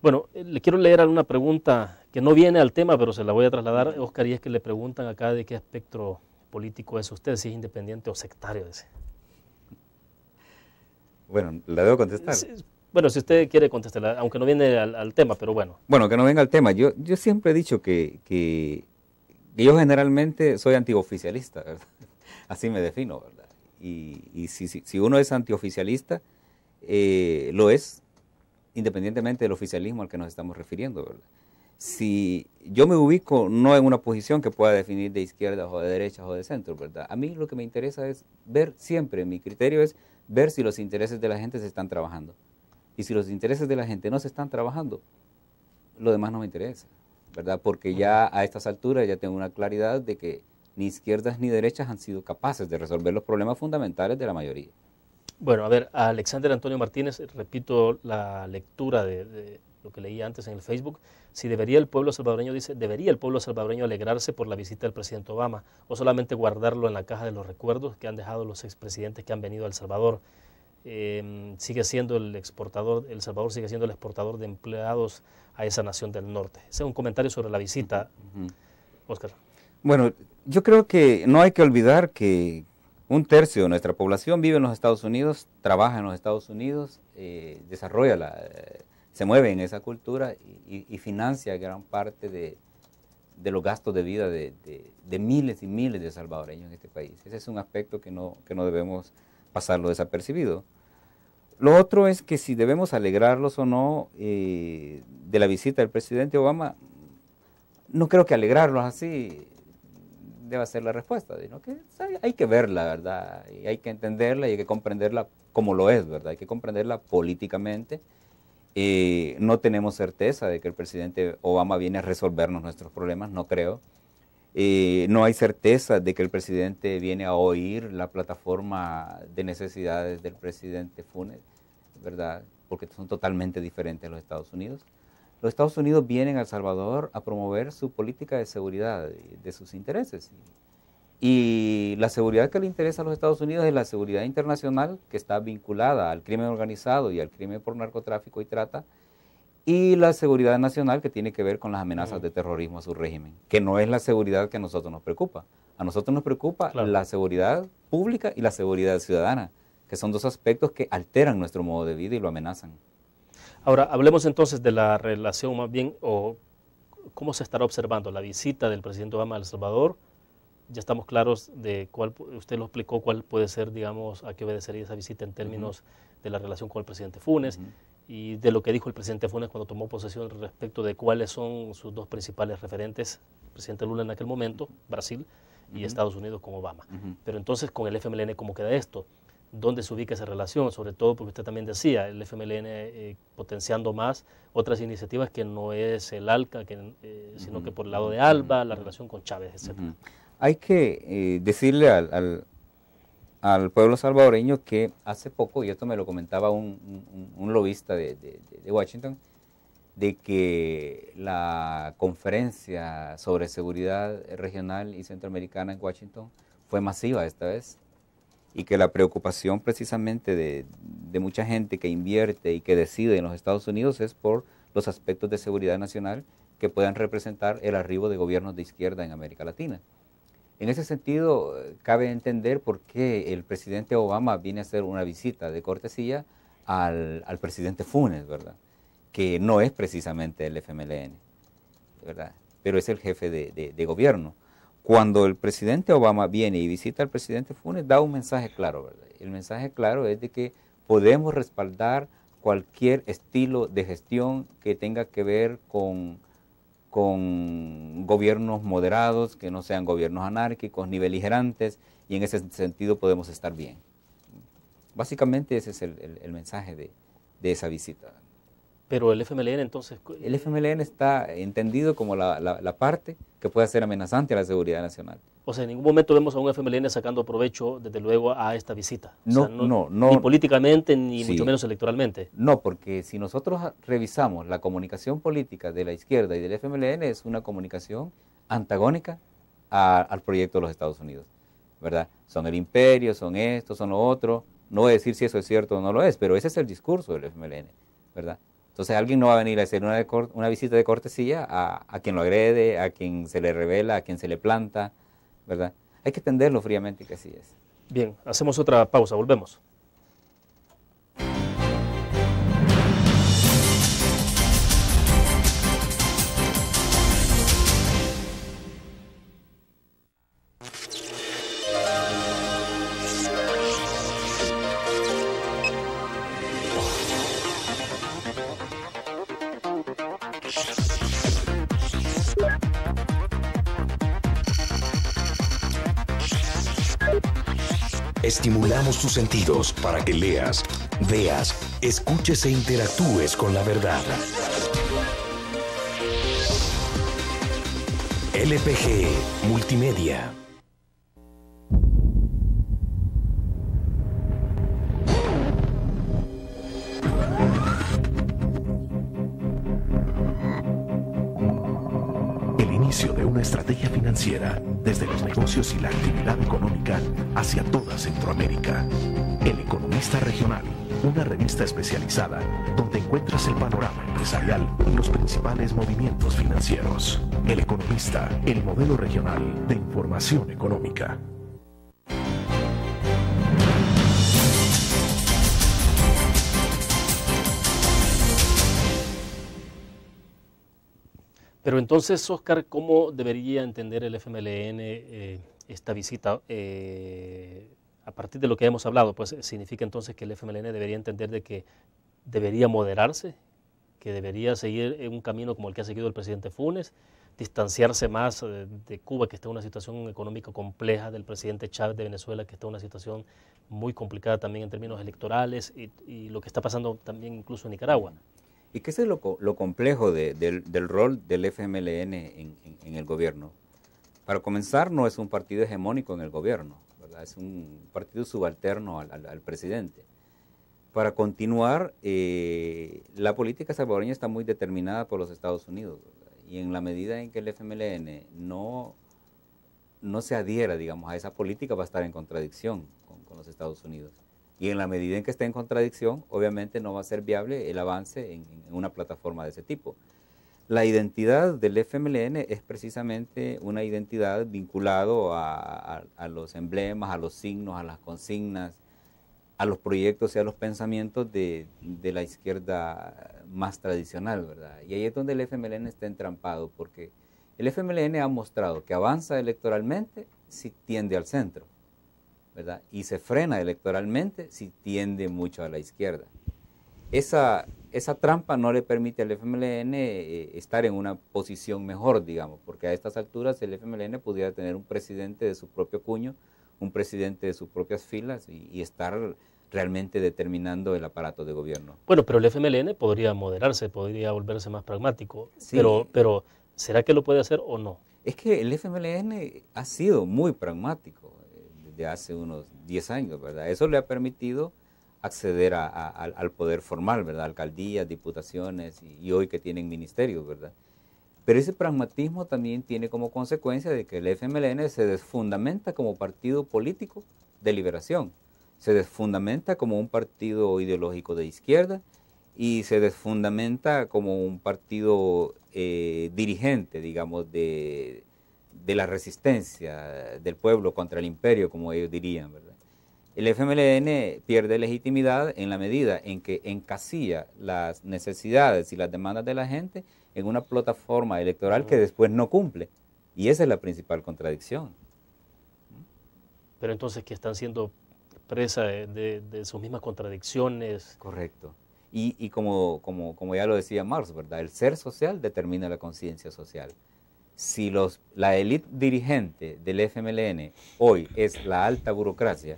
Bueno, eh, le quiero leer alguna pregunta que no viene al tema, pero se la voy a trasladar, Oscar, y es que le preguntan acá de qué espectro político es usted, si es independiente o sectario. Bueno, ¿la debo contestar? bueno, si usted quiere contestarla, aunque no viene al, tema, pero bueno. Bueno, que no venga al tema. Yo, yo siempre he dicho que, yo generalmente soy antioficialista, ¿verdad? Así me defino, ¿verdad? Y, si, uno es antioficialista, eh, lo es independientemente del oficialismo al que nos estamos refiriendo, ¿verdad? Si yo me ubico no en una posición que pueda definir de izquierda o de derecha o de centro, ¿verdad? A mí lo que me interesa es ver siempre, mi criterio es ver si los intereses de la gente se están trabajando. Y si los intereses de la gente no se están trabajando, lo demás no me interesa, ¿verdad? Porque ya a estas alturas ya tengo una claridad de que ni izquierdas ni derechas han sido capaces de resolver los problemas fundamentales de la mayoría. Bueno, a ver, Alexander Antonio Martínez, repito la lectura de, lo que leí antes en el Facebook, si debería el pueblo salvadoreño, dice, debería el pueblo salvadoreño alegrarse por la visita del presidente Obama o solamente guardarlo en la caja de los recuerdos que han dejado los expresidentes que han venido a El Salvador. Em, sigue siendo el exportador, El Salvador sigue siendo el exportador de empleados a esa nación del norte. Ese es un comentario sobre la visita, Bueno, yo creo que no hay que olvidar que, un tercio de nuestra población vive en los Estados Unidos, trabaja en los Estados Unidos, eh, desarrolla, la, eh, se mueve en esa cultura y, financia gran parte de, los gastos de vida de, miles y miles de salvadoreños en este país. Ese es un aspecto que no, no debemos pasarlo desapercibido. Lo otro es que si debemos alegrarlos o no eh, de la visita del presidente Obama, no creo que alegrarlos así debe ser la respuesta, que hay que verla, ¿verdad? Y hay que entenderla y hay que comprenderla como lo es, ¿verdad? Hay que comprenderla políticamente. Eh, no tenemos certeza de que el presidente Obama viene a resolvernos nuestros problemas, no creo. Eh, no hay certeza de que el presidente viene a oír la plataforma de necesidades del presidente Funes, ¿verdad? Porque son totalmente diferentes los Estados Unidos los Estados Unidos vienen a El Salvador a promover su política de seguridad, de sus intereses. Y la seguridad que le interesa a los Estados Unidos es la seguridad internacional que está vinculada al crimen organizado y al crimen por narcotráfico y trata, y la seguridad nacional que tiene que ver con las amenazas mm. de terrorismo a su régimen, que no es la seguridad que a nosotros nos preocupa. A nosotros nos preocupa la seguridad pública y la seguridad ciudadana, que son dos aspectos que alteran nuestro modo de vida y lo amenazan. Ahora, hablemos entonces de la relación más bien, o cómo se estará observando la visita del presidente Obama a El Salvador. Ya estamos claros de cuál, usted lo explicó, cuál puede ser, digamos, a qué obedecería esa visita en términos de la relación con el presidente Funes. y de lo que dijo el presidente Funes cuando tomó posesión respecto de cuáles son sus dos principales referentes, presidente Lula en aquel momento, Brasil, y Estados Unidos con Obama. Pero entonces con el FMLN, ¿cómo queda esto? dónde se ubica esa relación, sobre todo porque usted también decía, el FMLN eh, potenciando más otras iniciativas que no es el ALCA, eh, sino que por el lado de ALBA, la relación con Chávez, etc. Hay que eh, decirle al, al, pueblo salvadoreño que hace poco, y esto me lo comentaba un, un, lobista de, Washington, de que la conferencia sobre seguridad regional y centroamericana en Washington fue masiva esta vez y que la preocupación precisamente de, mucha gente que invierte y que decide en los Estados Unidos es por los aspectos de seguridad nacional que puedan representar el arribo de gobiernos de izquierda en América Latina. En ese sentido, cabe entender por qué el presidente Obama viene a hacer una visita de cortesía al, presidente Funes, ¿verdad? Que no es precisamente el FMLN, ¿verdad? Pero es el jefe de gobierno cuando el presidente Obama viene y visita al presidente Funes, da un mensaje claro, ¿verdad? El mensaje claro es de que podemos respaldar cualquier estilo de gestión que tenga que ver con, con gobiernos moderados, que no sean gobiernos anárquicos ni beligerantes, y en ese sentido podemos estar bien. Básicamente ese es el, mensaje de esa visita. Pero el FMLN entonces... El FMLN está entendido como la, parte que puede ser amenazante a la seguridad nacional. O sea, en ningún momento vemos a un FMLN sacando provecho, desde luego, a esta visita. No, no, no, Ni políticamente, ni mucho menos electoralmente. No, porque si nosotros revisamos la comunicación política de la izquierda y del FMLN, es una comunicación antagónica al proyecto de los Estados Unidos. ¿Verdad? Son el imperio, son esto, son lo otro. No voy a decir si eso es cierto o no lo es, pero ese es el discurso del FMLN. ¿Verdad? Entonces alguien no va a venir a hacer una, una visita de cortesía a, a, quien lo agrede, a quien se le revela, a quien se le planta, ¿verdad? Hay que entenderlo fríamente que así es. Bien, hacemos otra pausa, volvemos. sus tus sentidos para que leas, veas, escuches e interactúes con la verdad. LPG Multimedia. estrategia financiera desde los negocios y la actividad económica hacia toda Centroamérica. El Economista Regional, una revista especializada donde encuentras el panorama empresarial y los principales movimientos financieros. El Economista, el modelo regional de información económica. Pero entonces, Oscar, ¿cómo debería entender el FMLN eh, esta visita? Eh, a partir de lo que hemos hablado, pues significa entonces que el FMLN debería entender de que debería moderarse, que debería seguir un camino como el que ha seguido el presidente Funes, distanciarse más eh, de Cuba, que está en una situación económica compleja, del presidente Chávez de Venezuela, que está en una situación muy complicada también en términos electorales, y lo que está pasando también incluso en Nicaragua. ¿Y qué es lo, complejo del, rol del FMLN en, el gobierno? Para comenzar, no es un partido hegemónico en el gobierno, es un partido subalterno al, presidente. Para continuar, eh, la política salvadoreña está muy determinada por los Estados Unidos. Y en la medida en que el FMLN no, no se adhiera, digamos, a esa política, va a estar en contradicción con los Estados Unidos. Y en la medida en que esté en contradicción, obviamente no va a ser viable el avance en, una plataforma de ese tipo. La identidad del FMLN es precisamente una identidad vinculada a, los emblemas, a los signos, a las consignas, a los proyectos y a los pensamientos de, de, la izquierda más tradicional, ¿verdad? Y ahí es donde el FMLN está entrampado, porque el FMLN ha mostrado que avanza electoralmente si tiende al centro. ¿verdad? Y se frena electoralmente si tiende mucho a la izquierda. Esa, esa trampa no le permite al FMLN eh, estar en una posición mejor, digamos, porque a estas alturas el FMLN pudiera tener un presidente de su propio cuño, un presidente de sus propias filas y, estar realmente determinando el aparato de gobierno. Bueno, pero el FMLN podría moderarse, podría volverse más pragmático, pero, pero ¿será que lo puede hacer o no? Es que el FMLN ha sido muy pragmático de hace unos 10 años, ¿verdad? Eso le ha permitido acceder al poder formal, ¿verdad? Alcaldías, diputaciones y, hoy que tienen ministerios, ¿verdad? Pero ese pragmatismo también tiene como consecuencia de que el FMLN se desfundamenta como partido político de liberación, se desfundamenta como un partido ideológico de izquierda y se desfundamenta como un partido eh, dirigente, digamos, de, de la resistencia del pueblo contra el imperio, como ellos dirían, ¿verdad? El FMLN pierde legitimidad en la medida en que encasilla las necesidades y las demandas de la gente en una plataforma electoral que después no cumple. Y esa es la principal contradicción. Pero entonces que están siendo presa de, sus mismas contradicciones. Correcto. Y, como, como, ya lo decía Marx, ¿verdad? El ser social determina la conciencia social si la élite dirigente del FMLN hoy es la alta burocracia,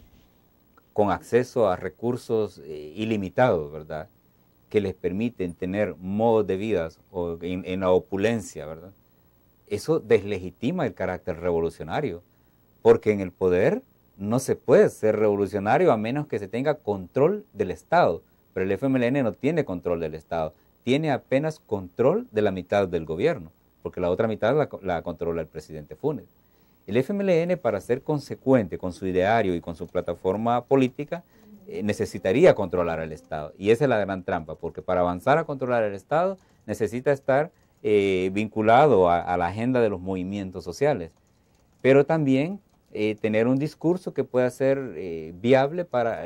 con acceso a recursos eh, ilimitados, ¿verdad? Que les permiten tener modos de vida en, en, la opulencia, ¿verdad? Eso deslegitima el carácter revolucionario, porque en el poder no se puede ser revolucionario a menos que se tenga control del Estado. Pero el FMLN no tiene control del Estado, tiene apenas control de la mitad del gobierno porque la otra mitad la, controla el presidente Funes. El FMLN, para ser consecuente con su ideario y con su plataforma política, eh, necesitaría controlar al Estado. Y esa es la gran trampa, porque para avanzar a controlar al Estado necesita estar eh, vinculado a, la agenda de los movimientos sociales, pero también eh, tener un discurso que pueda ser viable para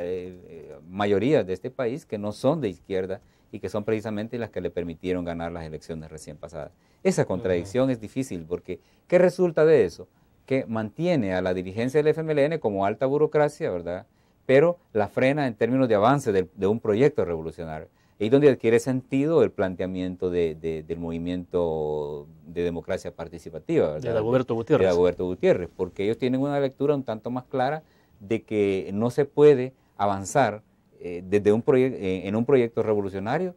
mayorías de este país que no son de izquierda y que son precisamente las que le permitieron ganar las elecciones recién pasadas. Esa contradicción es difícil porque ¿qué resulta de eso? Que mantiene a la dirigencia del FMLN como alta burocracia, ¿verdad? Pero la frena en términos de avance de, un proyecto revolucionario. Ahí donde adquiere sentido el planteamiento del movimiento de democracia participativa, ¿verdad? De Alberto Gutiérrez. De Dagoberto Gutiérrez, porque ellos tienen una lectura un tanto más clara de que no se puede avanzar eh, desde un proyecto eh, en un proyecto revolucionario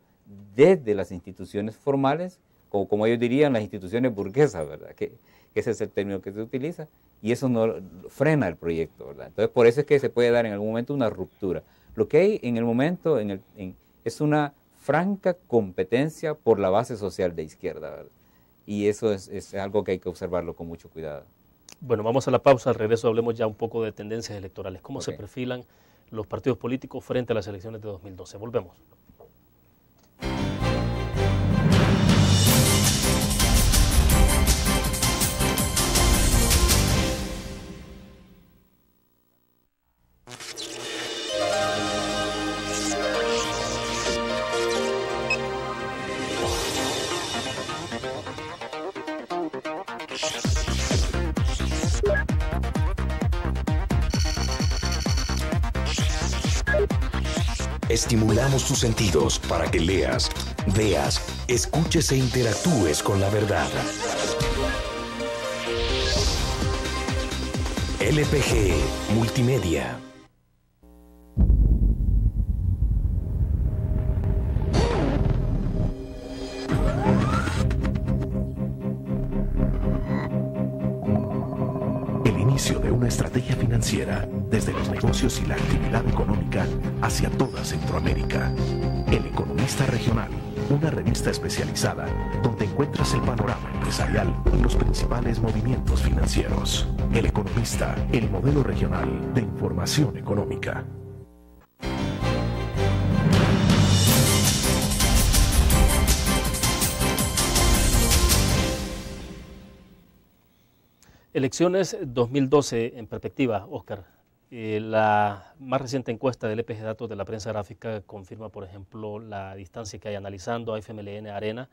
desde las instituciones formales, o como ellos dirían, las instituciones burguesas, ¿verdad? Que, ese es el término que se utiliza, y eso no frena el proyecto, ¿verdad? Entonces, por eso es que se puede dar en algún momento una ruptura. Lo que hay en el momento en el, es una franca competencia por la base social de izquierda, ¿verdad? Y eso es, es algo que hay que observarlo con mucho cuidado. Bueno, vamos a la pausa, al regreso hablemos ya un poco de tendencias electorales, cómo se perfilan los partidos políticos frente a las elecciones de 2012. Volvemos. Estimulamos tus sentidos para que leas, veas, escuches e interactúes con la verdad. LPG Multimedia. El inicio de una estrategia financiera desde los negocios y la actividad económica hacia todo Centroamérica. El Economista Regional, una revista especializada donde encuentras el panorama empresarial y los principales movimientos financieros. El Economista, el modelo regional de información económica. Elecciones 2012 en perspectiva, Oscar. Eh, la más reciente encuesta del EPG Datos de la prensa gráfica confirma, por ejemplo, la distancia que hay analizando a FMLN Arena,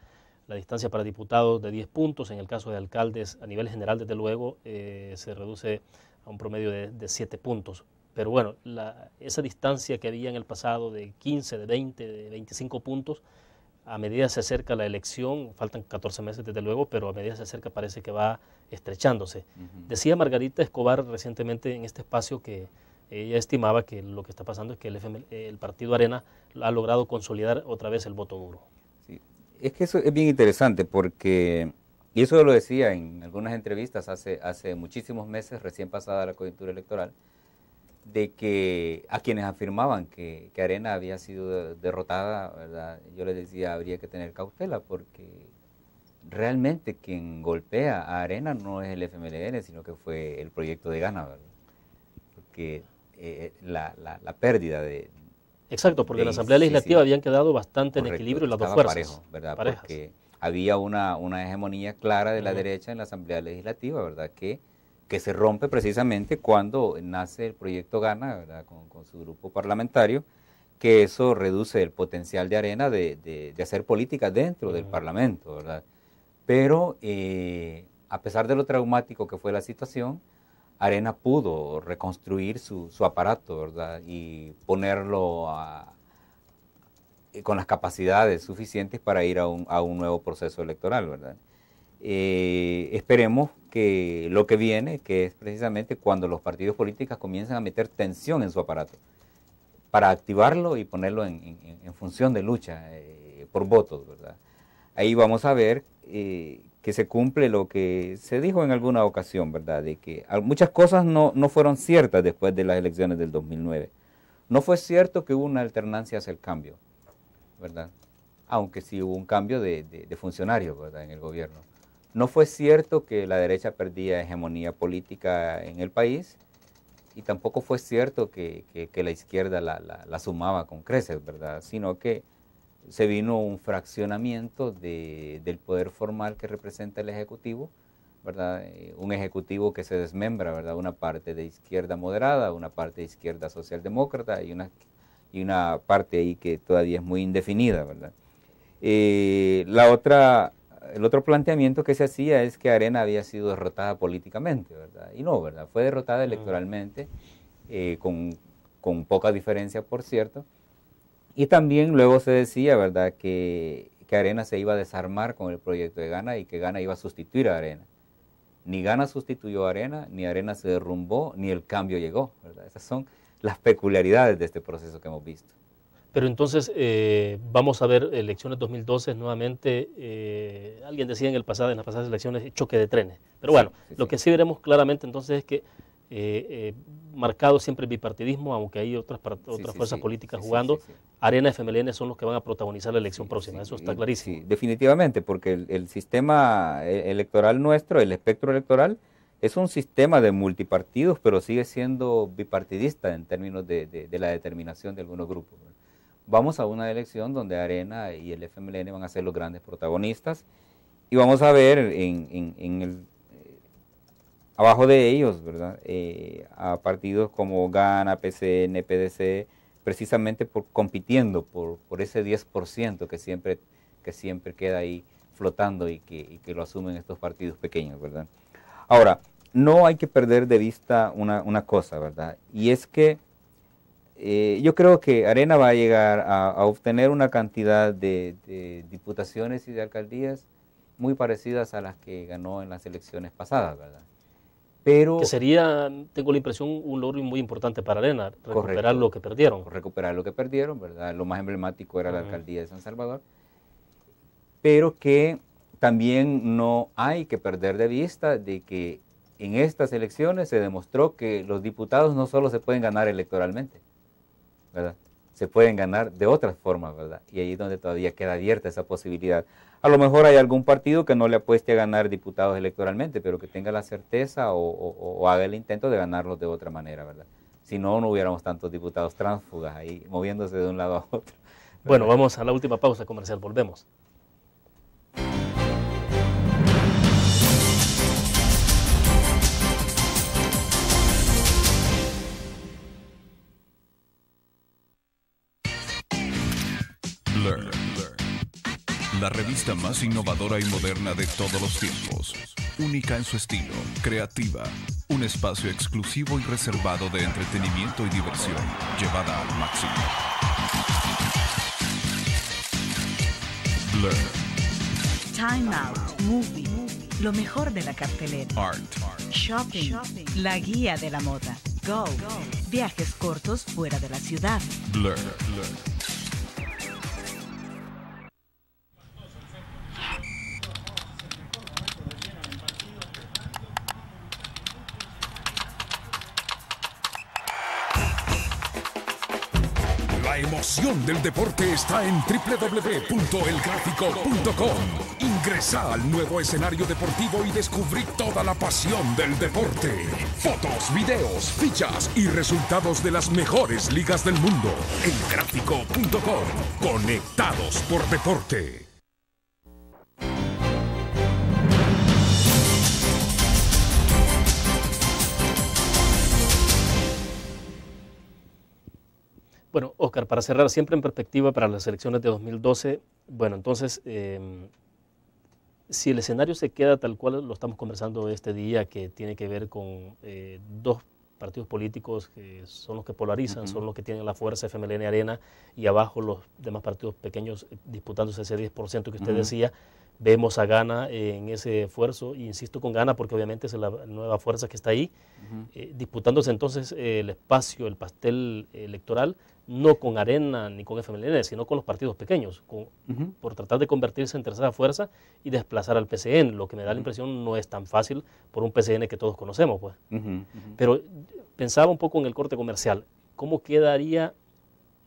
la distancia para diputados de 10 puntos, en el caso de alcaldes a nivel general, desde luego, eh, se reduce a un promedio de, siete 7 puntos. Pero bueno, esa distancia que había en el pasado de 15, de 20, de 25 puntos, a medida se acerca la elección, faltan 14 meses desde luego, pero a medida se acerca parece que va estrechándose. Decía Margarita Escobar recientemente en este espacio que ella estimaba que lo que está pasando es que el, el Partido Arena ha logrado consolidar otra vez el voto duro. Es que eso es bien interesante porque, y eso lo decía en algunas entrevistas hace, hace muchísimos meses, recién pasada la coyuntura electoral, de que a quienes afirmaban que, Arena había sido derrotada, ¿verdad? yo les decía, habría que tener cautela porque realmente quien golpea a Arena no es el FMLN, sino que fue el proyecto de Gana, ¿verdad? Porque eh, la, la, pérdida de... Exacto, porque en la Asamblea Legislativa habían quedado bastante en equilibrio las dos fuerzas. ¿verdad? Porque había una, una hegemonía clara de la derecha en la Asamblea Legislativa, ¿verdad? Que que se rompe precisamente cuando nace el proyecto Gana con, su grupo parlamentario, que eso reduce el potencial de arena de, de, hacer política dentro del Parlamento, ¿verdad? Pero eh, a pesar de lo traumático que fue la situación, Arena pudo reconstruir su, su aparato, ¿verdad? Y ponerlo eh, con las capacidades suficientes para ir a un, nuevo proceso electoral, ¿verdad? Eh, esperemos que lo que viene, que es precisamente cuando los partidos políticos comienzan a meter tensión en su aparato, para activarlo y ponerlo en, función de lucha eh, por votos, ¿verdad? Ahí vamos a ver eh, que se cumple lo que se dijo en alguna ocasión, ¿verdad? De que muchas cosas no, fueron ciertas después de las elecciones del 2009. No fue cierto que hubo una alternancia hacia el cambio, ¿verdad? Aunque sí hubo un cambio de, funcionarios, En el gobierno. No fue cierto que la derecha perdía hegemonía política en el país y tampoco fue cierto que, la izquierda la, sumaba con creces, ¿verdad? Sino que se vino un fraccionamiento del poder formal que representa el Ejecutivo, ¿verdad? Eh, un Ejecutivo que se desmembra, ¿verdad? Una parte de izquierda moderada, una parte de izquierda socialdemócrata y una, y una parte ahí que todavía es muy indefinida, ¿verdad? Eh, la otra el otro planteamiento que se hacía es que Arena había sido derrotada políticamente, ¿verdad? Y no, ¿verdad? Fue derrotada ah. electoralmente, eh, con, poca diferencia, por cierto. Y también luego se decía, ¿verdad?, que, Arena se iba a desarmar con el proyecto de Gana y que Gana iba a sustituir a Arena. Ni Gana sustituyó a Arena, ni Arena se derrumbó, ni el cambio llegó, ¿verdad? Esas son las peculiaridades de este proceso que hemos visto. Pero entonces eh, vamos a ver elecciones 2012 nuevamente. Eh, alguien decía en el pasado, en las pasadas elecciones, choque de trenes. Pero bueno, lo que sí veremos claramente entonces es que eh, marcado siempre el bipartidismo, aunque hay otras, otras fuerzas políticas jugando, Arena FMLN son los que van a protagonizar la elección próxima. Eso está clarísimo. Sí, definitivamente, porque el, sistema electoral nuestro, el espectro electoral, es un sistema de multipartidos, pero sigue siendo bipartidista en términos de la determinación de algunos grupos vamos a una elección donde Arena y el FMLN van a ser los grandes protagonistas y vamos a ver eh, abajo de ellos, ¿verdad? Eh, a partidos como Gana, PCN, PDC, precisamente por, compitiendo por, ese 10% que siempre, queda ahí flotando y que, lo asumen estos partidos pequeños, ¿verdad? Ahora, no hay que perder de vista una, cosa, ¿verdad? Y es que eh, yo creo que Arena va a llegar a, obtener una cantidad de, diputaciones y de alcaldías muy parecidas a las que ganó en las elecciones pasadas, ¿verdad? Pero, que sería, tengo la impresión, un logro muy importante para Arena, recuperar lo que perdieron. Recuperar lo que perdieron, ¿verdad? Lo más emblemático era la alcaldía de San Salvador. Pero que también no hay que perder de vista de que en estas elecciones se demostró que los diputados no solo se pueden ganar electoralmente, ¿verdad? Se pueden ganar de otras formas, ¿verdad? Y ahí es donde todavía queda abierta esa posibilidad. A lo mejor hay algún partido que no le apueste a ganar diputados electoralmente, pero que tenga la certeza o, haga el intento de ganarlos de otra manera, ¿verdad? Si no, no hubiéramos tantos diputados tránsfugas ahí moviéndose de un lado a otro. Bueno, vamos a la última pausa comercial, volvemos. revista más innovadora y moderna de todos los tiempos. Única en su estilo, creativa, un espacio exclusivo y reservado de entretenimiento y diversión, llevada al máximo. Blur. Time Out, Movie, lo mejor de la cartelera. Art. Shopping, la guía de la moda. Go, viajes cortos fuera de la ciudad. Blur. Blur. pasión del deporte está en www.elgráfico.com. Ingresa al nuevo escenario deportivo y descubrí toda la pasión del deporte. Fotos, videos, fichas y resultados de las mejores ligas del mundo. Elgráfico.com. Conectados por deporte. Bueno, Oscar, para cerrar siempre en perspectiva para las elecciones de 2012, bueno, entonces, em, si el escenario se queda tal cual lo estamos conversando este día, que tiene que ver con eh, dos partidos políticos que son los que polarizan, son los que tienen la fuerza FMLN Arena y abajo los demás partidos pequeños eh, disputándose ese 10% que usted decía, Vemos a Gana eh, en ese esfuerzo, insisto con Gana porque obviamente es la nueva fuerza que está ahí, eh, disputándose entonces el espacio, el pastel electoral, no con Arena ni con FMLN, sino con los partidos pequeños, por tratar de convertirse en tercera fuerza y desplazar al PCN. Lo que me da la impresión no es tan fácil por un PCN que todos conocemos. Pues. Pero eh, pensaba un poco en el corte comercial. ¿Cómo quedaría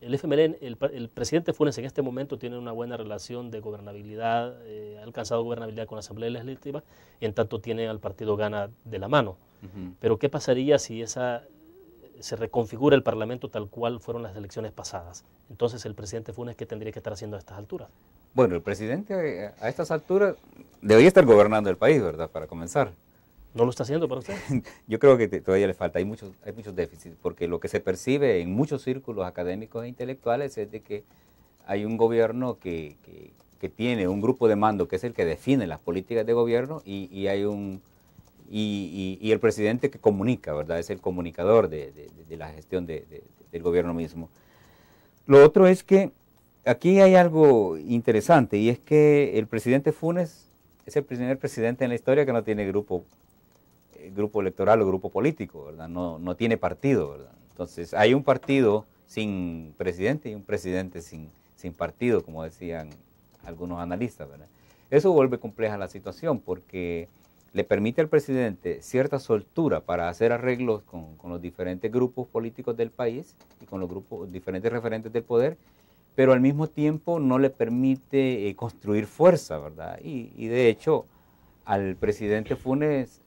el FMLN, el, presidente Funes en este momento tiene una buena relación de gobernabilidad, eh, ha alcanzado gobernabilidad con la Asamblea Legislativa, en tanto tiene al partido Gana de la mano. Pero ¿qué pasaría si esa se reconfigura el Parlamento tal cual fueron las elecciones pasadas? Entonces el presidente Funes, ¿qué tendría que estar haciendo a estas alturas? Bueno, el presidente eh, a estas alturas debería estar gobernando el país, ¿verdad? Para comenzar. ¿No lo está haciendo para usted? Yo creo que todavía le falta, hay muchos, muchos déficits, porque lo que se percibe en muchos círculos académicos e intelectuales es de que hay un gobierno que, tiene un grupo de mando que es el que define las políticas de gobierno y, hay un y, el presidente que comunica, ¿verdad? Es el comunicador de, la gestión del gobierno mismo. Lo otro es que aquí hay algo interesante y es que el presidente Funes es el primer presidente en la historia que no tiene grupo grupo electoral o grupo político, ¿verdad? No, tiene partido, ¿verdad? Entonces, hay un partido sin presidente y un presidente sin, sin partido, como decían algunos analistas, ¿verdad? Eso vuelve compleja la situación porque le permite al presidente cierta soltura para hacer arreglos con, los diferentes grupos políticos del país y con los grupos, diferentes referentes del poder, pero al mismo tiempo no le permite eh, construir fuerza, ¿verdad? y, de hecho, al presidente Funes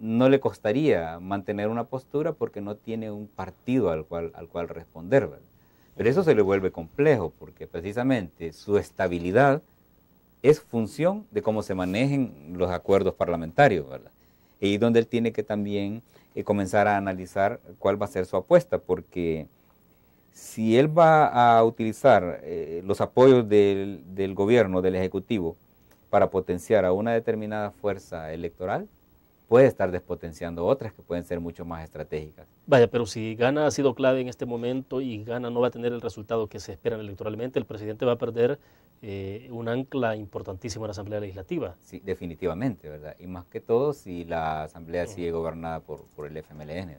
no le costaría mantener una postura porque no tiene un partido al cual, al cual responder. Pero eso se le vuelve complejo porque precisamente su estabilidad es función de cómo se manejen los acuerdos parlamentarios, ¿verdad? Y donde él tiene que también eh, comenzar a analizar cuál va a ser su apuesta, porque si él va a utilizar eh, los apoyos del gobierno, del Ejecutivo, para potenciar a una determinada fuerza electoral, puede estar despotenciando otras que pueden ser mucho más estratégicas. Vaya, pero si Gana ha sido clave en este momento y Gana no va a tener el resultado que se espera electoralmente, el presidente va a perder eh, un ancla importantísimo en la Asamblea Legislativa. Sí, definitivamente, ¿verdad? Y más que todo si la Asamblea sigue gobernada por, por el FMLN.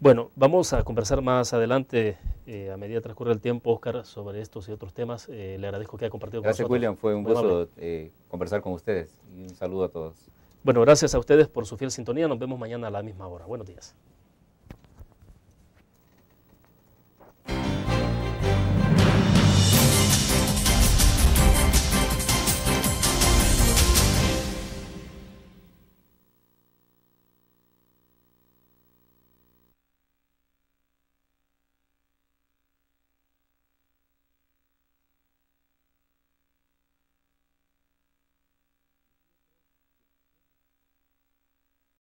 Bueno, vamos a conversar más adelante, eh, a medida que transcurre el tiempo, Oscar, sobre estos y otros temas. Eh, le agradezco que haya compartido con nosotros. Gracias, William. Fue un gusto conversar con ustedes. un saludo a todos. Bueno, gracias a ustedes por su fiel sintonía. Nos vemos mañana a la misma hora. Buenos días.